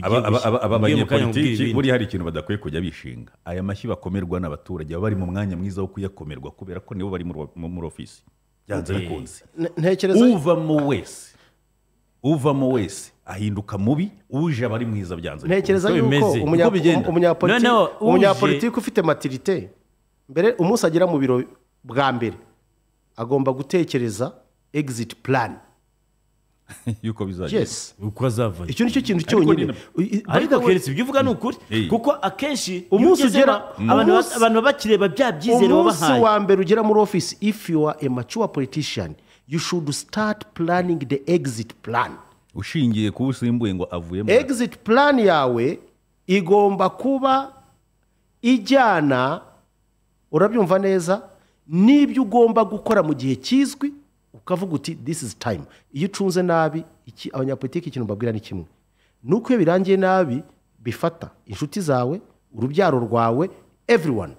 aba banyepolitiki buriya hari ikintu badakwiye kujya bishinga aya mashyi bakomerwa n'abaturage baba bari mu mwanya mwiza wo kuyakomerwa kubera ko nibo bari muri ofisi byanze bikunze uvamo wese uvamo wese ahinduka mubi uje aba ari mwiza byanze ntekereza yuko umunyapolitiki ufite matirite mbere umunsi agera mu biro bwa mbere agomba gutekereza exit plan yuko bizagera uko azava icyo ni cyo kintu cyonyine ariko keretse ibyo uvuga ni ukuri kuko akenshi umunsi ugera abantu bakireba bya byizere wabahaye umunsi wa mbere ugera muri ofisi if you are a mature politician you should start planning the exit plan ushingiye ku usimbuye ngo avuyemo exit plan yawe igomba kuba ijyana urabyumva neza n'ibyo ugomba gukora mu gihe kizwi ukavuga uti disi izi tayimu iyo ucunze nabi iki abanyapolitiki ikintu mbabwira ni kimwe ni uko iyo birangiye nabi bifata inshuti zawe urubyaro rwawe everyone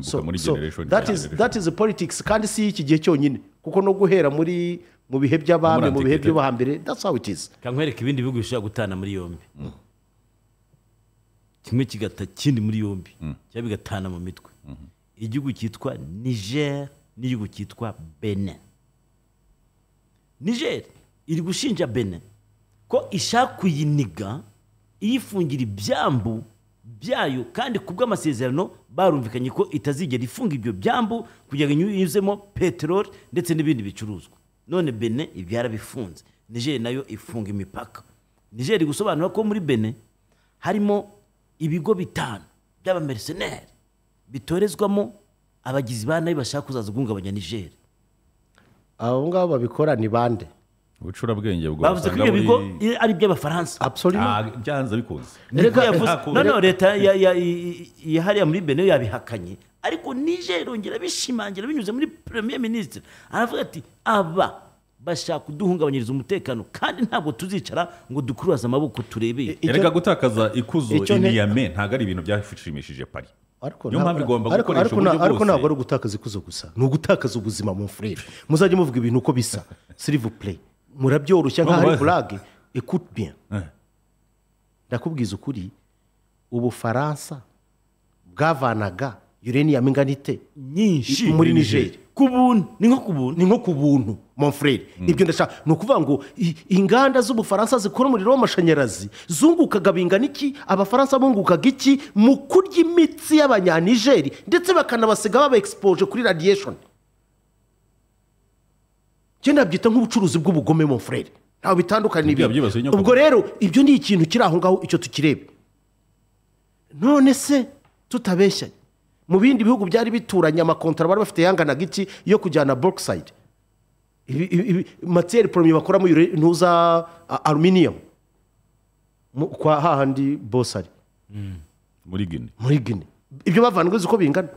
so that is politics kandi si iki gihe cyonyine kuko no guhera muri mu bihe by'abami mu bihe byo hambere that's how it is kankwereka ibindi bihugu bishobora gutana muri yombi mm. kimwe kigata ikindi muri yombi mm. cyangwa bigatana mu mitwe igihugu cyitwa niger n'igihugu cyitwa bene niger iri gushinja bene ko ishaka kuyiniga iyifungira ibyambu byayo kandi ku bw'amasezerano barumvikanye ko itazigera ifunga ibyo byambu kugira ngo inyuzemo peteroli ndetse n'ibindi bicuruzwa none bene ibyo yarabifunze niger nayo ifunga imipaka niger gusobanura ko muri bene harimo ibigo bitanu by'abameriseneri bitorezwamo abagizi ba nabi bashaka kuzaza guhungabanya nigeri abo ngabo babikora ni bande ubucurabwenge bwo bavuze ko ibyo bigo ari iby'abafaransa ah, byanze bikunze noneho leta hariya muri bene yabihakanye ariko nigeri irongera bishimangira binyuze muri premier minisitiri aravuga ati aba bashaka kuduhungabanyiriza umutekano kandi ntabwo tuzicara ngo dukuraze amaboko turebeye reka gutakaza ikuzo i ntabwo ari ibintu byashimishije pari ariko ntabwo ari ugutakaza ikuzo gusa ni ugutakaza ubuzima mu furere muzajye muvuga ibintu uko bisa sirivu pureyi murabyoroshya nkaho ari burage ekuti biya eh. ndakubwiza ukuri ubufaransa bwavanaga yureniyamu inganite nyinshi muri nigeri ku buntu ni nko ku buntu ni nko ku buntu monfurere mm. ibyo ndashaka ni ukuvuga ngo inganda z'ubufaransa zikora umuriro w'amashanyarazi zungukaga bingana iki abafaransa bungukaga iki mu kurya imitsi y'abanyanigeri ndetse bakanabasiga baba exposure kuri radiyeshoni cyenda byita nk'ubucuruzi bw'ubugome monfred ntawe bitandukanye ubwo rero ibyo ni ikintu kiri aho ngaho icyo tukireba none se tutabeshyanye mu bindi bihugu byari bituranye amakontara bari bafite yanganaga iki yo kujyana borosayidi matiyeri poromi bakoramo ntuza aluminiyamu kwa hahandi bosari mm. muri gine muri gine ibyo bavana uko bingana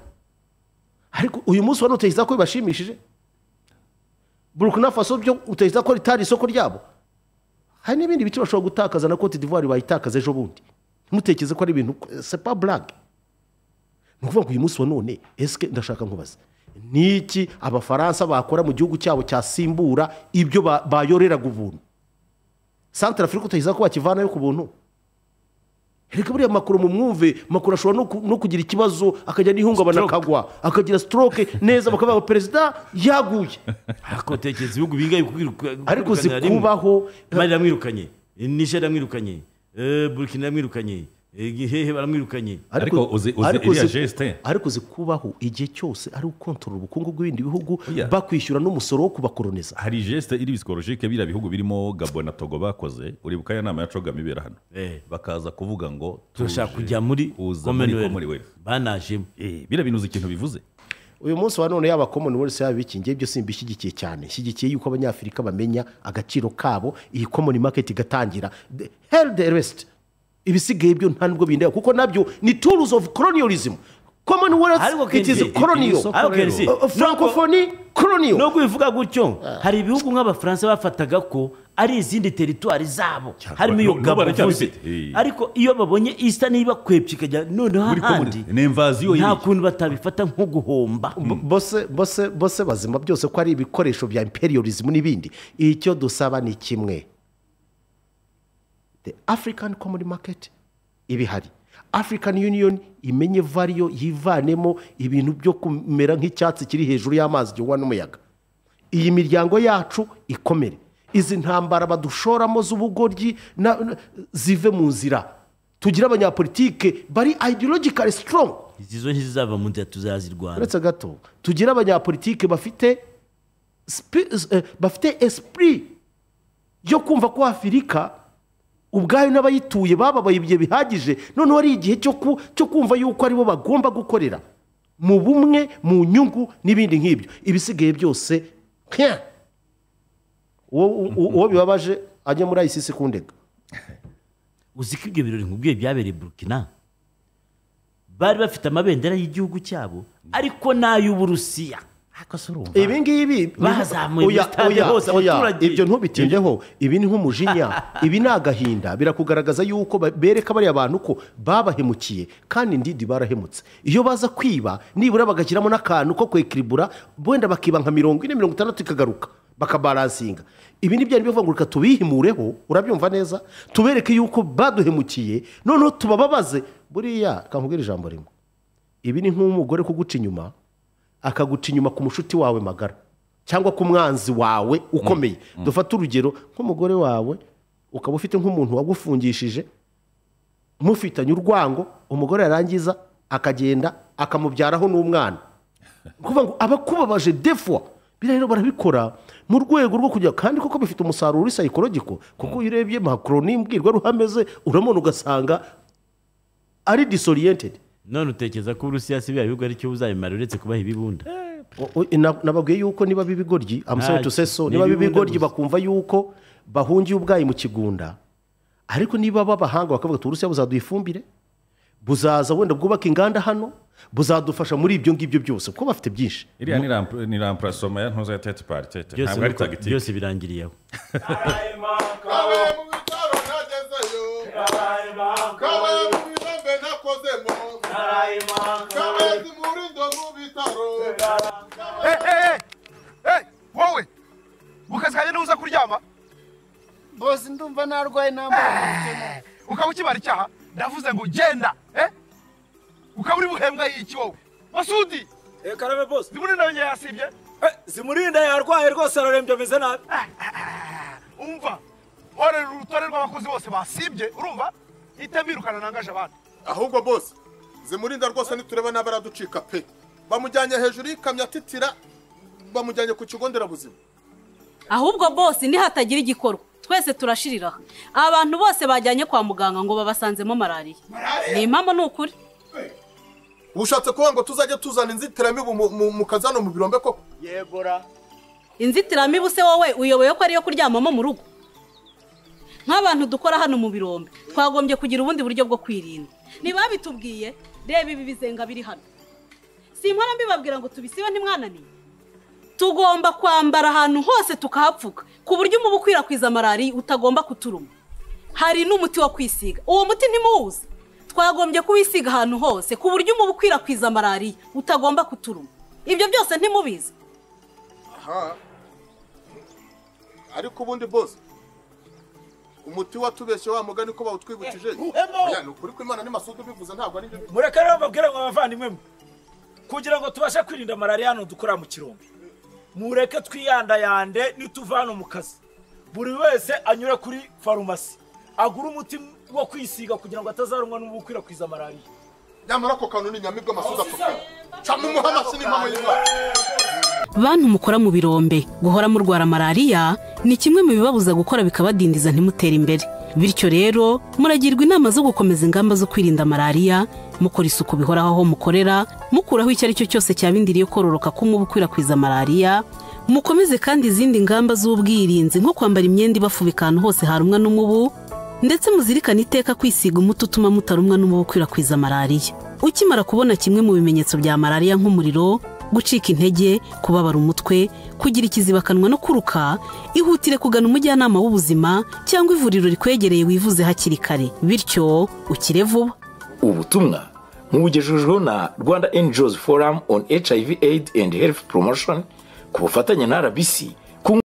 ariko uyu munsi wari utekereza ko bibashimishije burukina byo utekereza ko ritari isoko ryabo hari n'ibindi bice bashobora gutakaza na cote d'ivoire bayitakaza ejo bundi ntimutekereze ko ari ibintu sepa burage ni ukuvuga ngo uyu munsi wa none esike ndashaka nkubaza niki abafaransa bakora mu gihugu cyabo cyasimbura ibyo bayoreraga ubuntu santara afurika utageza ko bakivanayo ku buntu reka buriya makuru mu mwumve makuru ashobora no kugira ikibazo akajya n'ihungabana akagwa akagira sitoroke neza bakavuga ngo perezida yaguye ariko tekereza ibihugu bingahe ariko zikubaho mali eh, yamwirukanye nijeri yamwirukanye eh, burikina yamwirukanye igihehe baramwirukanye ariko ariko zikubaho igihe cyose ari ukontorora ubukungu bw'ibindi bihugu bakwishyura n'umusoro wo kubakoroniza hari geste iri psikologike biriya bihugu birimo gabo na togo bakoze uribuka ya nama ya cogam ibera hano eh. bakaza kuvuga ngo turashaka kujya muri commonwealth banajemo eh, biriya bintu ikintu bivuze uyu munsi wa none yaba commonwealth yaba iki ngibyo simbishyigikiye cyane ishyigikiye yuko abanyafurika bamenya agaciro kabo iyi common market igatangira hell the rest ibisigaye byo nta nubwo bindeba kuko nabyo ni tools of colonialism commonwealth it is colonial francophone colonial nubwo bivuga gutyo ah. hari ibihugu nk'abafaransa bafataga ko ari izindi teritwari zabo harimo iyo gabo uvuze ariko iyo babonye isa niba kwepye ikajya noneho ahandi nta kuntu batabifata nko guhomba hmm. bose bazima byose ko ari ibikoresho bya imperialism n'ibindi icyo dusaba ni kimwe the african common market ibihari african union imenye variyo yivanemo ibintu byo kumera nk'icyatsi kiri hejuru y'amazi gihuwa n'umuyaga iyi miryango yacu ikomere izi ntambara badushoramo z'ubugoryi zive mu nzira tugira abanyapolitike bari ideologically strong izo ntizizava mu nzira tuzazirwanya uretse gato tugira abanyapolitike bafite eh, bafite esprit yo kumva ko afurika ubwayo n'abayituye bababaye ibihe bihagije noneho ari igihe cyo kumva yuko aribo bagomba gukorera mu bumwe mu nyungu n'ibindi nk'ibyo ibisigaye byose uwo bibabaje ajya muri ayisisi kundega uzi ko ibyo birori nkubwiye byabereye burukina bari bafite amabendera y'igihugu cyabo ariko n'ay'uburusiya ibi ngibi bazamuye sitade hose abaturage ibyo ntubitindeho ibi ni nk'umujinya ibi ni agahinda birakugaragaza yuko bereka bariya bantu ko babahemukiye kandi ndidi barahemutse iyo baza kwiba nibura bagashyiramo n'akantu ko kwekiribura wenda bakiba nka mirongo ine mirongo itandatu ikagaruka bakabarazinga ibi ni byari bivangurika tubihimureho urabyumva neza tubereke yuko baduhemukiye noneho tubababaze buriya kankubwira ijambo rimwe ibi ni nk'umugore kuguca inyuma akaguca inyuma ku mushuti wawe magara cyangwa ku mwanzi wawe ukomeye mm. Mm. dufate urugero nk'umugore wawe ukaba ufite nk'umuntu wagufungishije mufitanye urwango umugore yarangiza akagenda akamubyaraho n'umwana kuvuga ngo abakubabaje defo biriya rero barabikora mu rwego rwo kujya kandi kuko bifite umusaruro uri sayikorogiko kuko mm. iyo urebye makoro n'imbwirwaruhame ze uramubona ugasanga ari disoriyentedi none utekereza ko uburusiya si biriya bihugu ari cyo buzabimara uretse kubaha ibibunda nababwiye yuko niba b'ibigoryi amusore tuseso niba b'ibigoryi bakumva yuko bahungiye ubwayi mu kigunda ariko niba b'abahanga bakavuga ati uburusiya buzaduha ifumbire buzaza wenda bwubaka inganda hano buzadufasha muri ibyo ngibyo byose kuko bafite byinshi iriya ni rampurasoma ya ntuza ya tete paritete ntabwo ari tagitike byose birangiriyeho kawe mu bitaro nagezeyo kawe mu birambe nakozemo wowe ukazi kajya n'uza kuryama bozi ndumva narwaye namba ukaba ukibara icyaha ndavuze ngo genda ukaba uri buhembwa y'iki wowe masudi karabe bose zimurinde yongeye yasibye zimurinde yarwaye rwose ararembye ameze nabi umva orera urutonde rw'abakozi bose basibye urumva ihita birukana nangaje abandi ahubwo bose zimurinda rwose nitureba nabi pe bamujyanye hejuru y'ikamyo atitira bamujyanye ku kigo nderabuzima ahubwo bose hatagira igikorwa twese turashiriraho abantu bose bajyanye kwa muganga ngo babasanzemo malariya ni impamvu ni ukuri ushatse kuvuga ngo tuzajye tuzana inzitiramibu mu kazano mu birombe koko yegora inzitiramibu se wowe uyoboye ko ariyo kuryamamo mu rugo nk'abantu dukora hano mu birombe twagombye kugira ubundi buryo bwo kwirinda ntibabitubwiye reba ibi bizenga biri hano si impano mbibabwira ngo tubisiba ntimwananiye tugomba kwambara ahantu hose tukahapfuka ku buryo umubu ukwirakwiza malariya utagomba kuturuma hari n'umuti wo kwisiga uwo muti ntimuwuzi twagombye kuwisiga ahantu hose ku buryo umubu ukwirakwiza malariya utagomba kuturuma ibyo byose ntimubizi aha ariko ubundi bose umuti watubeshye wa mugani ko bawutwibukije eh, ukuri ko imana ni bivuze ntabwo ari byo mureke rero mbabwire ngo abavandimwe kugira ngo tubashe kwirinda malariya hano dukora mu kirombe mureke twiyandayande nituva hano mu kazi buri wese anyura kuri farumasi agura umuti wo kwisiga kugira ngo atazarumwa n'ubukwirakwiza malariya nyamara ako kantu ni inyamibwa amasuza apfuka camu umuha amasi n'impamo bantu mukora mu birombe guhora murwara malariya ni kimwe mu bibabuza gukora bikabadindiza ntimutere imbere bityo rero muragirwa inama zo gukomeza ingamba zo kwirinda malariya mukora isuku bihoraho aho mukorera mukuraho icyo ari cyo cyose cyabindiriye kororoka k'umubu ukwirakwiza malariya mukomeze kandi izindi ngamba z'ubwirinzi nko kwambara imyenda ibafubika ahantu hose harumwa n'umubu ndetse muzirikane iteka kwisiga umuti utuma mutarumwa wo ukwirakwiza malariya ukimara kubona kimwe mu bimenyetso bya malariya nk'umuriro gucika intege kubabara umutwe kugira ikizibakanwa no kuruka ihutire kugana umujyanama w'ubuzima cyangwa ivuriro rikwegereye wivuze hakiri kare bityo ukire vuba ubutumwa mubugejejweho na rwanda NGOs forum on hiv aid and health promotion ku bufatanye na rbc